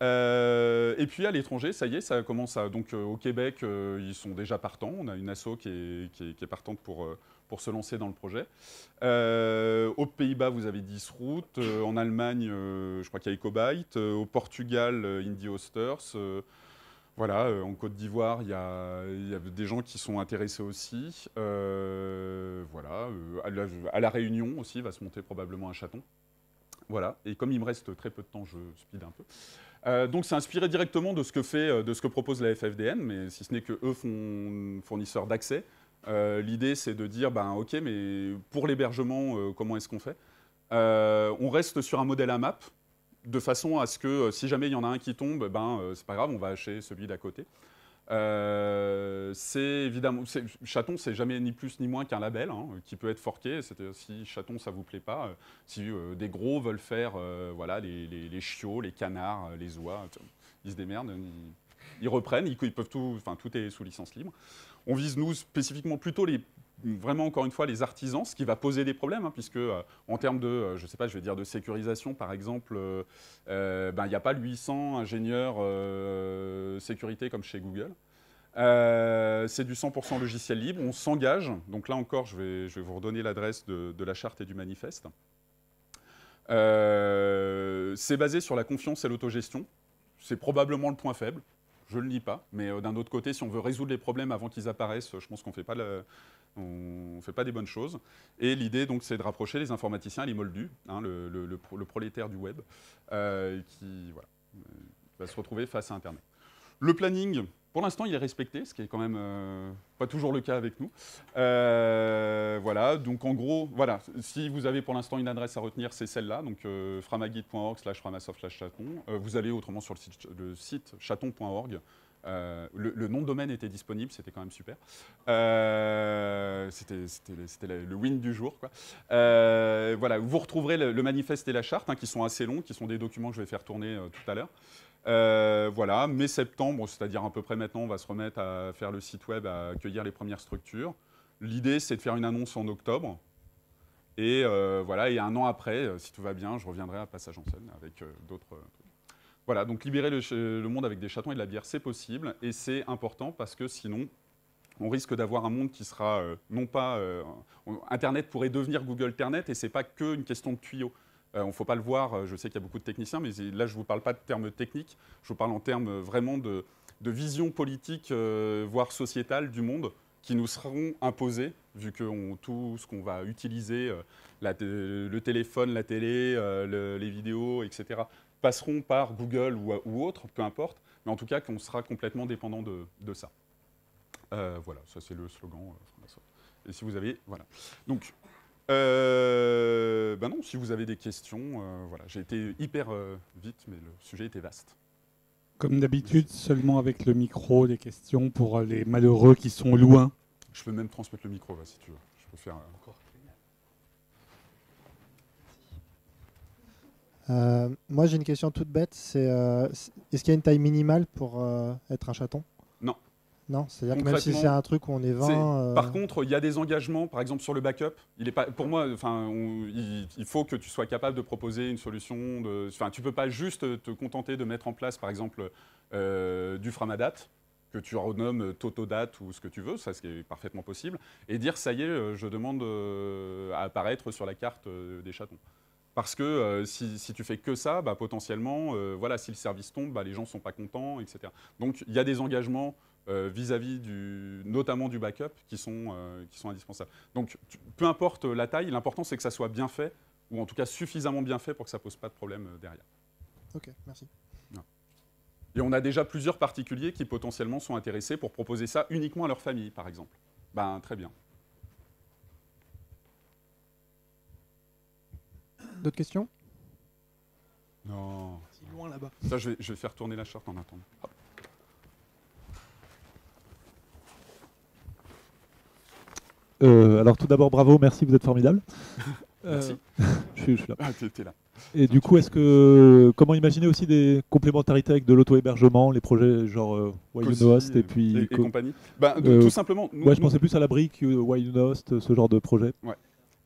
S1: et puis à l'étranger, ça y est, ça commence à... Donc au Québec, ils sont déjà partants. On a une asso qui est, partante pour pour se lancer dans le projet. aux Pays-Bas, vous avez 10 routes. en Allemagne, je crois qu'il y a Ecobyte. au Portugal, Indie Hosters. Voilà, euh, en Côte d'Ivoire, il y, a des gens qui sont intéressés aussi. Euh, voilà, euh, à la, Réunion aussi va se monter probablement un chaton. Voilà, et comme il me reste très peu de temps, je speed un peu. donc c'est inspiré directement de ce que fait, de ce que propose la FFDN, mais si ce n'est que eux font fournisseurs d'accès. L'idée c'est de dire, ben ok, mais pour l'hébergement, comment est-ce qu'on fait On reste sur un modèle à map de façon à ce que euh, si jamais il y en a un qui tombe, eh ben, euh, c'est pas grave, on va hacher celui d'à côté. Euh, c'est évidemment chaton, c'est jamais ni plus ni moins qu'un label hein, qui peut être forqué. cest à si chaton ça vous plaît pas, si des gros veulent faire voilà les, chiots, les canards, les oies, ils se démerdent, ils, reprennent, ils peuvent tout, enfin tout est sous licence libre. On vise nous spécifiquement plutôt les vraiment encore une fois les artisans, ce qui va poser des problèmes, hein, puisque euh, en termes de, euh, je sais pas, je vais dire de sécurisation par exemple, euh, ben, il n'y a pas 800 ingénieurs sécurité comme chez Google. c'est du 100% logiciel libre, on s'engage, donc là encore je vais, vous redonner l'adresse de, la charte et du manifeste. c'est basé sur la confiance et l'autogestion, c'est probablement le point faible, je ne le nie pas, mais d'un autre côté, si on veut résoudre les problèmes avant qu'ils apparaissent, je pense qu'on ne fait pas le, on ne fait pas des bonnes choses. Et l'idée, donc, c'est de rapprocher les informaticiens, les moldus, hein, le, prolétaire du web, euh, qui euh, va se retrouver face à Internet. Le planning, pour l'instant, il est respecté, ce qui est quand même euh, pas toujours le cas avec nous. voilà, donc en gros, voilà, si vous avez pour l'instant une adresse à retenir, c'est celle-là, donc euh, slash framasoft chaton. vous allez autrement sur le site chaton.org euh, le, nom de domaine était disponible, c'était quand même super. Euh, c'était le win du jour. Quoi. Euh, voilà, vous retrouverez le, manifeste et la charte, hein, qui sont assez longs, qui sont des documents que je vais faire tourner tout à l'heure. voilà, mai-septembre, c'est-à-dire à peu près maintenant, on va se remettre à faire le site web, à accueillir les premières structures. L'idée, c'est de faire une annonce en octobre. Et voilà, et un an après, si tout va bien, je reviendrai à Passage en scène avec d'autres. Voilà, donc libérer le, monde avec des chatons et de la bière, c'est possible, et c'est important parce que sinon, on risque d'avoir un monde qui sera euh, non pas euh, Internet pourrait devenir Google Internet et c'est pas qu'une question de tuyau. Euh, on ne faut pas le voir. Je sais qu'il y a beaucoup de techniciens, mais là je vous parle pas de termes techniques. Je vous parle en termes vraiment de, vision politique, voire sociétale du monde, qui nous seront imposées vu que tout ce qu'on va utiliser, le téléphone, la télé, les vidéos, etc passeront par Google ou, autre, peu importe, mais en tout cas qu'on sera complètement dépendant de, ça. Euh, voilà, ça c'est le slogan euh, Et si vous avez, voilà. Donc, euh, ben non, si vous avez des questions, voilà, j'ai été hyper vite, mais le sujet était vaste. Comme d'habitude, seulement avec le micro, des questions pour les malheureux qui sont loin. Je peux même transmettre le micro, si tu veux. Je peux faire encore. Euh, moi, j'ai une question toute bête. Euh, c'est est-ce qu'il y a une taille minimale pour euh, être un chaton Non. Non, c'est-à-dire que même si c'est un truc où on est 20. Par contre, il y a des engagements, par exemple sur le backup. pour moi, il, faut que tu sois capable de proposer une solution. Enfin, tu peux pas juste te contenter de mettre en place, par exemple, du Framadat que tu renommes Totodat ou ce que tu veux, ça c'est parfaitement possible, et dire ça y est, je demande à apparaître sur la carte des chatons. Parce que euh, si, tu fais que ça, bah, potentiellement, euh, voilà, si le service tombe, bah, les gens ne sont pas contents, etc. Donc il y a des engagements euh, vis-à-vis du, notamment du backup qui sont, qui sont indispensables. Donc peu importe la taille, l'important c'est que ça soit bien fait, ou en tout cas suffisamment bien fait pour que ça ne pose pas de problème derrière. Ok, merci. Et on a déjà plusieurs particuliers qui potentiellement sont intéressés pour proposer ça uniquement à leur famille, par exemple. Ben, très bien. D'autres questions Non. loin là-bas. je vais, faire tourner la charte en attendant. Euh, alors tout d'abord, bravo, merci, vous êtes formidable.
S2: merci. Euh, je, suis, là. Ah, là.
S1: Et du coup, est-ce que comment imaginer aussi des complémentarités avec de l'auto-hébergement, les projets genre euh, Wild et, puis compagnie bah, Tout simplement. Nous, je pensais plus à la brique, Why You ce genre de projet. Ouais.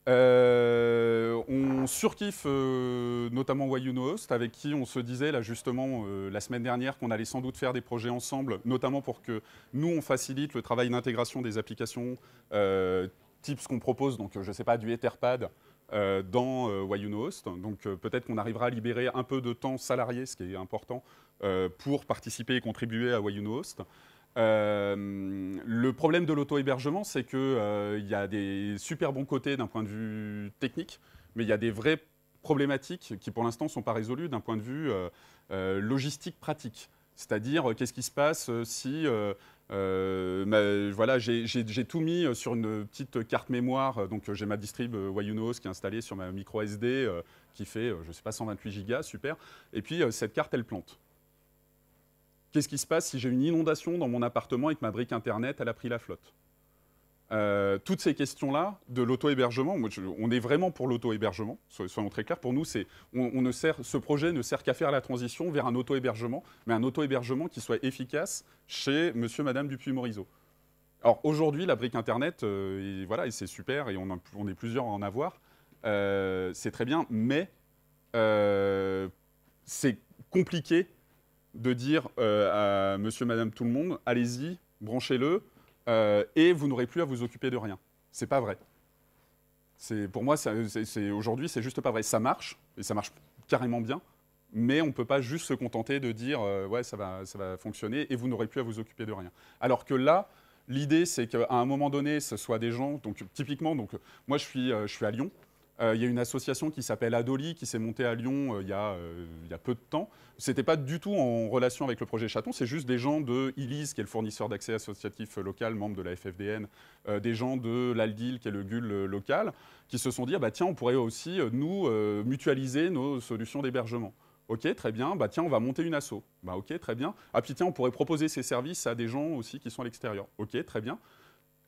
S1: Euh, on surkiffe euh, notamment Yunohost, avec qui on se disait là justement euh, la semaine dernière qu'on allait sans doute faire des projets ensemble, notamment pour que nous on facilite le travail d'intégration des applications type ce qu'on propose, donc je ne sais pas, du Etherpad dans Yunohost. Donc peut-être qu'on arrivera à libérer un peu de temps salarié, ce qui est important, pour participer et contribuer à Yunohost. Euh, le problème de l'auto-hébergement, c'est qu'il euh, il y a des super bons côtés d'un point de vue technique, mais il y a des vraies problématiques qui pour l'instant ne sont pas résolues d'un point de vue euh, logistique pratique. C'est-à-dire, qu'est-ce qui se passe si voilà, j'ai tout mis sur une petite carte mémoire, donc j'ai ma distrib Wayunos qui est installée sur ma micro SD qui fait, je ne sais pas, 128 gigas, super, et puis cette carte, elle plante. Qu'est-ce qui se passe si j'ai une inondation dans mon appartement et que ma brique Internet, elle a pris la flotte euh, toutes ces questions-là de l'auto-hébergement, on est vraiment pour l'auto-hébergement, soyons très clairs. Pour nous, on ne sert, ce projet ne sert qu'à faire la transition vers un auto-hébergement, mais un auto-hébergement qui soit efficace chez monsieur, madame Dupuis-Morizot. Alors aujourd'hui, la brique Internet, euh, voilà, c'est super, et on, est plusieurs à en avoir, euh, c'est très bien, mais c'est compliqué de dire euh, à monsieur, madame, tout le monde, allez-y, branchez-le, euh, et vous n'aurez plus à vous occuper de rien. C'est pas vrai. Pour moi, aujourd'hui, c'est juste pas vrai. Ça marche, et ça marche carrément bien, mais on ne peut pas juste se contenter de dire euh, ouais, ça va, ça va fonctionner et vous n'aurez plus à vous occuper de rien. Alors que là, l'idée, c'est qu'à un moment donné, ce soit des gens, donc typiquement, donc, moi je suis, je suis à Lyon, euh, il y a une association qui s'appelle Adoli qui s'est montée à Lyon euh, euh, il y, a, peu de temps. Ce n'était pas du tout en relation avec le projet Chaton, c'est juste des gens de ILIS, qui est le fournisseur d'accès associatif local, membre de la FFDN, des gens de l'ALDIL, qui est le GUL local, qui se sont dit ah bah, tiens, on pourrait aussi, nous, mutualiser nos solutions d'hébergement. Ok, très bien. Bah tiens, on va monter une asso. Bah ok, très bien. Ah puis tiens, on pourrait proposer ces services à des gens aussi qui sont à l'extérieur. Ok, très bien.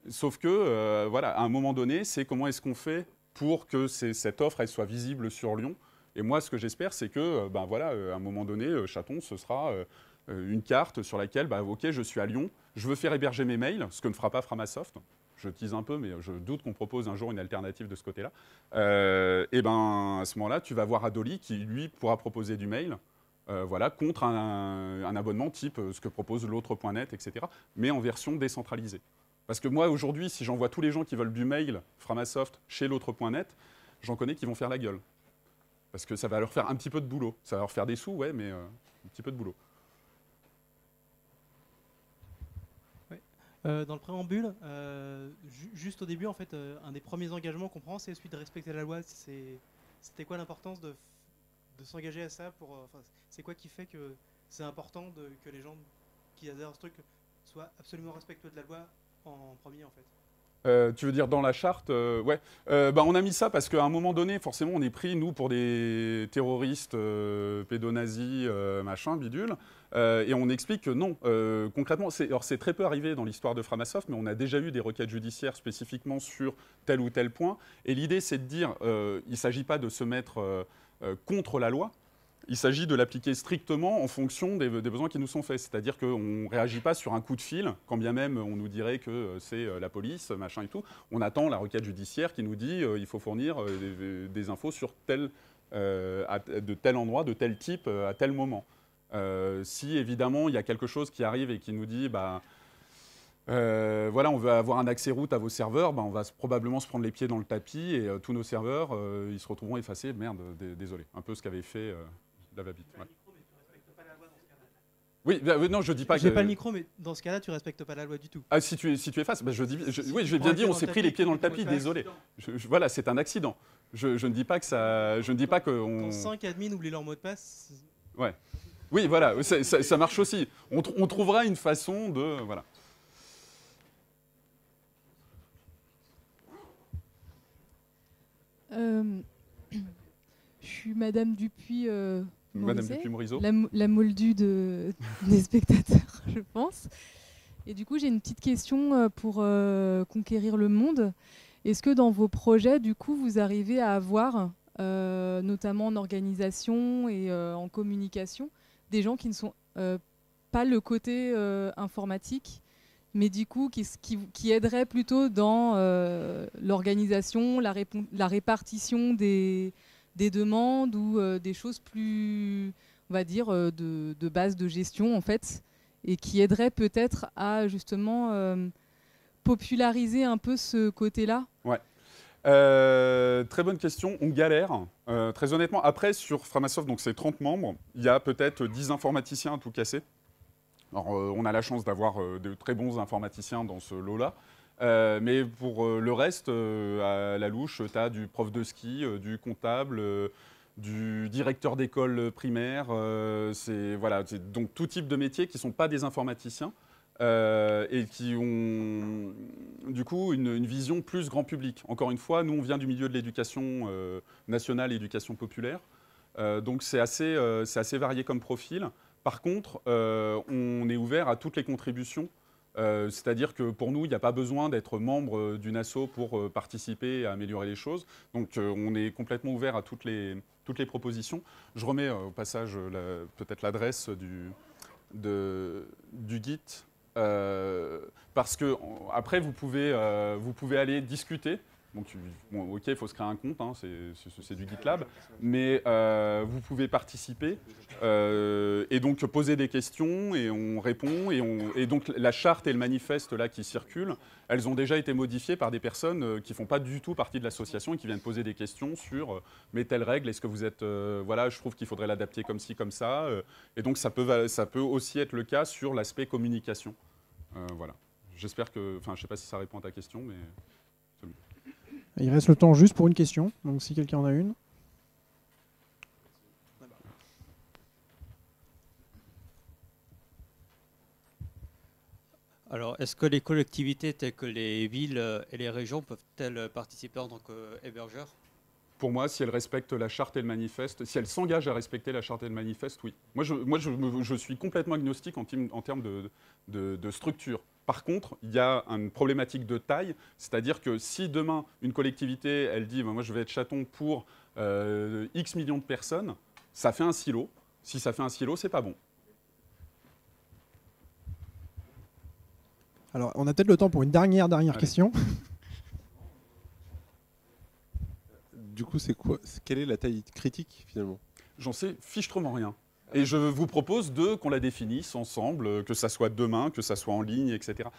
S1: Sauf que, voilà, à un moment donné, c'est comment est-ce qu'on fait pour que cette offre elle soit visible sur Lyon. Et moi, ce que j'espère, c'est que, euh, ben voilà, euh, à un moment donné, euh, Chaton, ce sera une carte sur laquelle, ben, ok, je suis à Lyon, je veux faire héberger mes mails, ce que ne fera pas Framasoft. Je tease un peu, mais je doute qu'on propose un jour une alternative de ce côté-là. et ben, à ce moment-là, tu vas voir Adoli qui, lui, pourra proposer du mail. voilà, contre un, un abonnement type ce que propose l'autre.net, etc., mais en version décentralisée. Parce que moi, aujourd'hui, si j'envoie tous les gens qui veulent du mail Framasoft chez l'autre.net, j'en connais qui vont faire la gueule. Parce que ça va leur faire un petit peu de boulot. Ça va leur faire des sous, ouais, mais euh, un petit peu de boulot. Euh, dans le préambule, euh, juste au début, en fait, un des premiers engagements qu'on prend, c'est celui de respecter la loi. C'était quoi l'importance de, s'engager à ça pour, C'est quoi qui fait que c'est important que les gens qui adhèrent à ce truc soient absolument respectueux de la loi en premier en fait. Euh, tu veux dire dans la charte euh, Ouais. Euh, bah, on a mis ça parce qu'à un moment donné, forcément, on est pris, nous, pour des terroristes pédonazis, machin, bidule. et on explique que non. concrètement, c'est très peu arrivé dans l'histoire de Framasoft, mais on a déjà eu des requêtes judiciaires spécifiquement sur tel ou tel point. Et l'idée, c'est de dire il ne s'agit pas de se mettre contre la loi, il s'agit de l'appliquer strictement en fonction des, besoins qui nous sont faits. C'est-à-dire qu'on ne réagit pas sur un coup de fil, quand bien même on nous dirait que euh, c'est euh, la police, machin et tout. On attend la requête judiciaire qui nous dit qu'il euh, il faut fournir des, infos sur tel, de tel endroit, de tel type, à tel moment. si évidemment il y a quelque chose qui arrive et qui nous dit bah, voilà, on veut avoir un accès route à vos serveurs, bah, on va probablement se prendre les pieds dans le tapis et tous nos serveurs, ils se retrouveront effacés. Merde, désolé. Un peu ce qu'avait fait la bah, Oui, non, je dis pas. J'ai pas le micro, mais dans ce cas-là, tu respectes pas la loi du tout. Ah, si tu, si tu face, bah, je dis, oui, je vais bien dire, on s'est pris les pieds dans le tapis, désolé. voilà, c'est un accident. Je, ne dis pas que ça, je ne dis pas que on. Quand 5 admins oublient leur mot de passe. Ouais. Oui, voilà, ça, marche aussi. On, trouvera une façon de, voilà. Euh, je suis Madame Dupuis. Euh, Madame La, la, moldue de, des spectateurs, je pense. Et du coup, j'ai une petite question euh, pour euh, conquérir le monde. Est-ce que dans vos projets, du coup, vous arrivez à avoir, euh, notamment en organisation et en communication, des gens qui ne sont pas le côté informatique, mais du coup, qui, qui, plutôt dans l'organisation, la répartition des, des demandes ou euh, des choses plus, on va dire, euh, de, de, base de gestion en fait, et qui aiderait peut-être à justement euh, populariser un peu ce côté-là Ouais. très bonne question. On galère. très honnêtement, après, sur Framasoft, donc c'est 30 membres, il y a peut-être 10 informaticiens à tout casser. Alors, on a la chance d'avoir de très bons informaticiens dans ce lot-là. Euh, mais pour euh, le reste, euh, à la louche, tu as du prof de ski, du comptable, du directeur d'école primaire. c'est voilà, donc tout type de métiers qui ne sont pas des informaticiens. et qui ont du coup une, vision plus grand public. Encore une fois, nous on vient du milieu de l'éducation nationale éducation populaire, donc c'est assez, varié comme profil. Par contre, on est ouvert à toutes les contributions euh, c'est-à-dire que pour nous, il n'y a pas besoin d'être membre euh, d'une asso pour euh, participer à améliorer les choses. Donc on est complètement ouvert à toutes les, toutes les propositions. Je remets au passage peut-être l'adresse du, guide Git. parce que après, vous pouvez aller discuter bon, ok, il faut se créer un compte, hein, c'est du GitLab, mais euh, vous pouvez participer euh, et donc poser des questions et on répond. Et, on, donc, la charte et le manifeste là qui circulent, elles ont déjà été modifiées par des personnes euh, qui ne font pas du tout partie de l'association et qui viennent poser des questions sur mais telle règle, est-ce que vous êtes. voilà, je trouve qu'il faudrait l'adapter comme ci, comme ça. et donc, ça peut, ça peut aussi être le cas sur l'aspect communication. voilà. J'espère que. Enfin, je ne sais pas si ça répond à ta question, mais. Il reste le temps juste pour une question, donc si quelqu'un en a une. Alors, est-ce que les collectivités telles que les villes euh, et les régions peuvent-elles euh, participer en tant qu'hébergeurs pour moi, si elles respectent la charte et le manifeste, si elles s'engagent à respecter la charte et le manifeste, oui. Moi, je, moi, je, suis complètement agnostique en, termes de structure. Par contre, il y a une problématique de taille, c'est-à-dire que si demain une collectivité, elle dit, bah, moi je vais être chaton pour euh, X millions de personnes, ça fait un silo. Si ça fait un silo, c'est pas bon. Alors, on a peut-être le temps pour une dernière, dernière question. Du coup, c'est quoi Quelle est la taille critique finalement J'en sais fichtrement rien. Et je vous propose qu'on la définisse ensemble, euh, que ça soit demain, que ça soit en ligne, etc.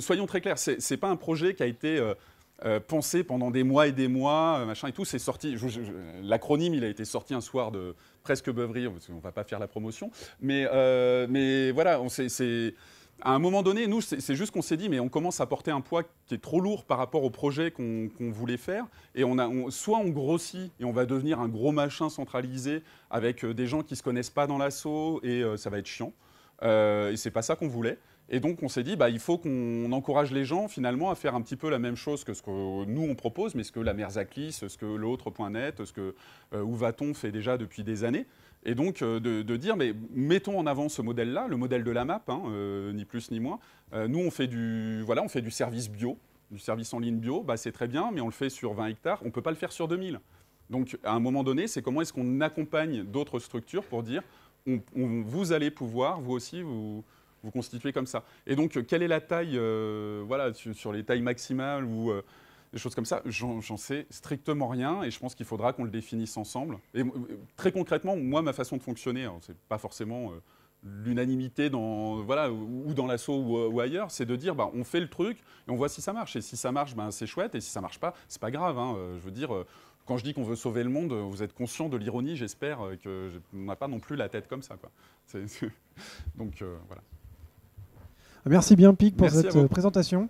S1: Soyons très clairs, ce n'est pas un projet qui a été euh, euh, pensé pendant des mois et des mois, machin et tout. C'est sorti, l'acronyme, il a été sorti un soir de presque beuverie, on ne va pas faire la promotion. Mais, mais voilà, on à un moment donné, nous, c'est juste qu'on s'est dit, mais on commence à porter un poids qui est trop lourd par rapport au projet qu'on voulait faire. Et on soit on grossit et on va devenir un gros machin centralisé avec euh, des gens qui ne se connaissent pas dans l'assaut et euh, ça va être chiant. Euh, et c'est pas ça qu'on voulait. Et donc on s'est dit, bah, il faut qu'on encourage les gens finalement à faire un petit peu la même chose que ce que nous on propose, mais ce que la Merzaclis, ce que l'autre.net, ce que euh, Où va-t-on fait déjà depuis des années. Et donc euh, de, dire, mais mettons en avant ce modèle-là, le modèle de la map, hein, euh, ni plus ni moins. Euh, nous, on fait, du, voilà, on fait du service bio, du service en ligne bio, bah, c'est très bien, mais on le fait sur 20 hectares, on ne peut pas le faire sur 2000. Donc à un moment donné, c'est comment est-ce qu'on accompagne d'autres structures pour dire, vous allez pouvoir, vous aussi, vous, vous constituer comme ça. Et donc, quelle est la taille, voilà, sur, sur, les tailles maximales ou des choses comme ça, j'en sais strictement rien et je pense qu'il faudra qu'on le définisse ensemble. Et euh, très concrètement, moi, ma façon de fonctionner, c'est pas forcément euh, l'unanimité dans voilà ou dans l'assaut euh, ou, ailleurs, c'est de dire bah, on fait le truc et on voit si ça marche. Et si ça marche, ben, c'est chouette. Et si ça marche pas, c'est pas grave. Hein. je veux dire. Quand je dis qu'on veut sauver le monde, vous êtes conscient de l'ironie, j'espère qu'on n'a pas non plus la tête comme ça. Quoi. Donc voilà. Merci bien, Pic, pour cette présentation.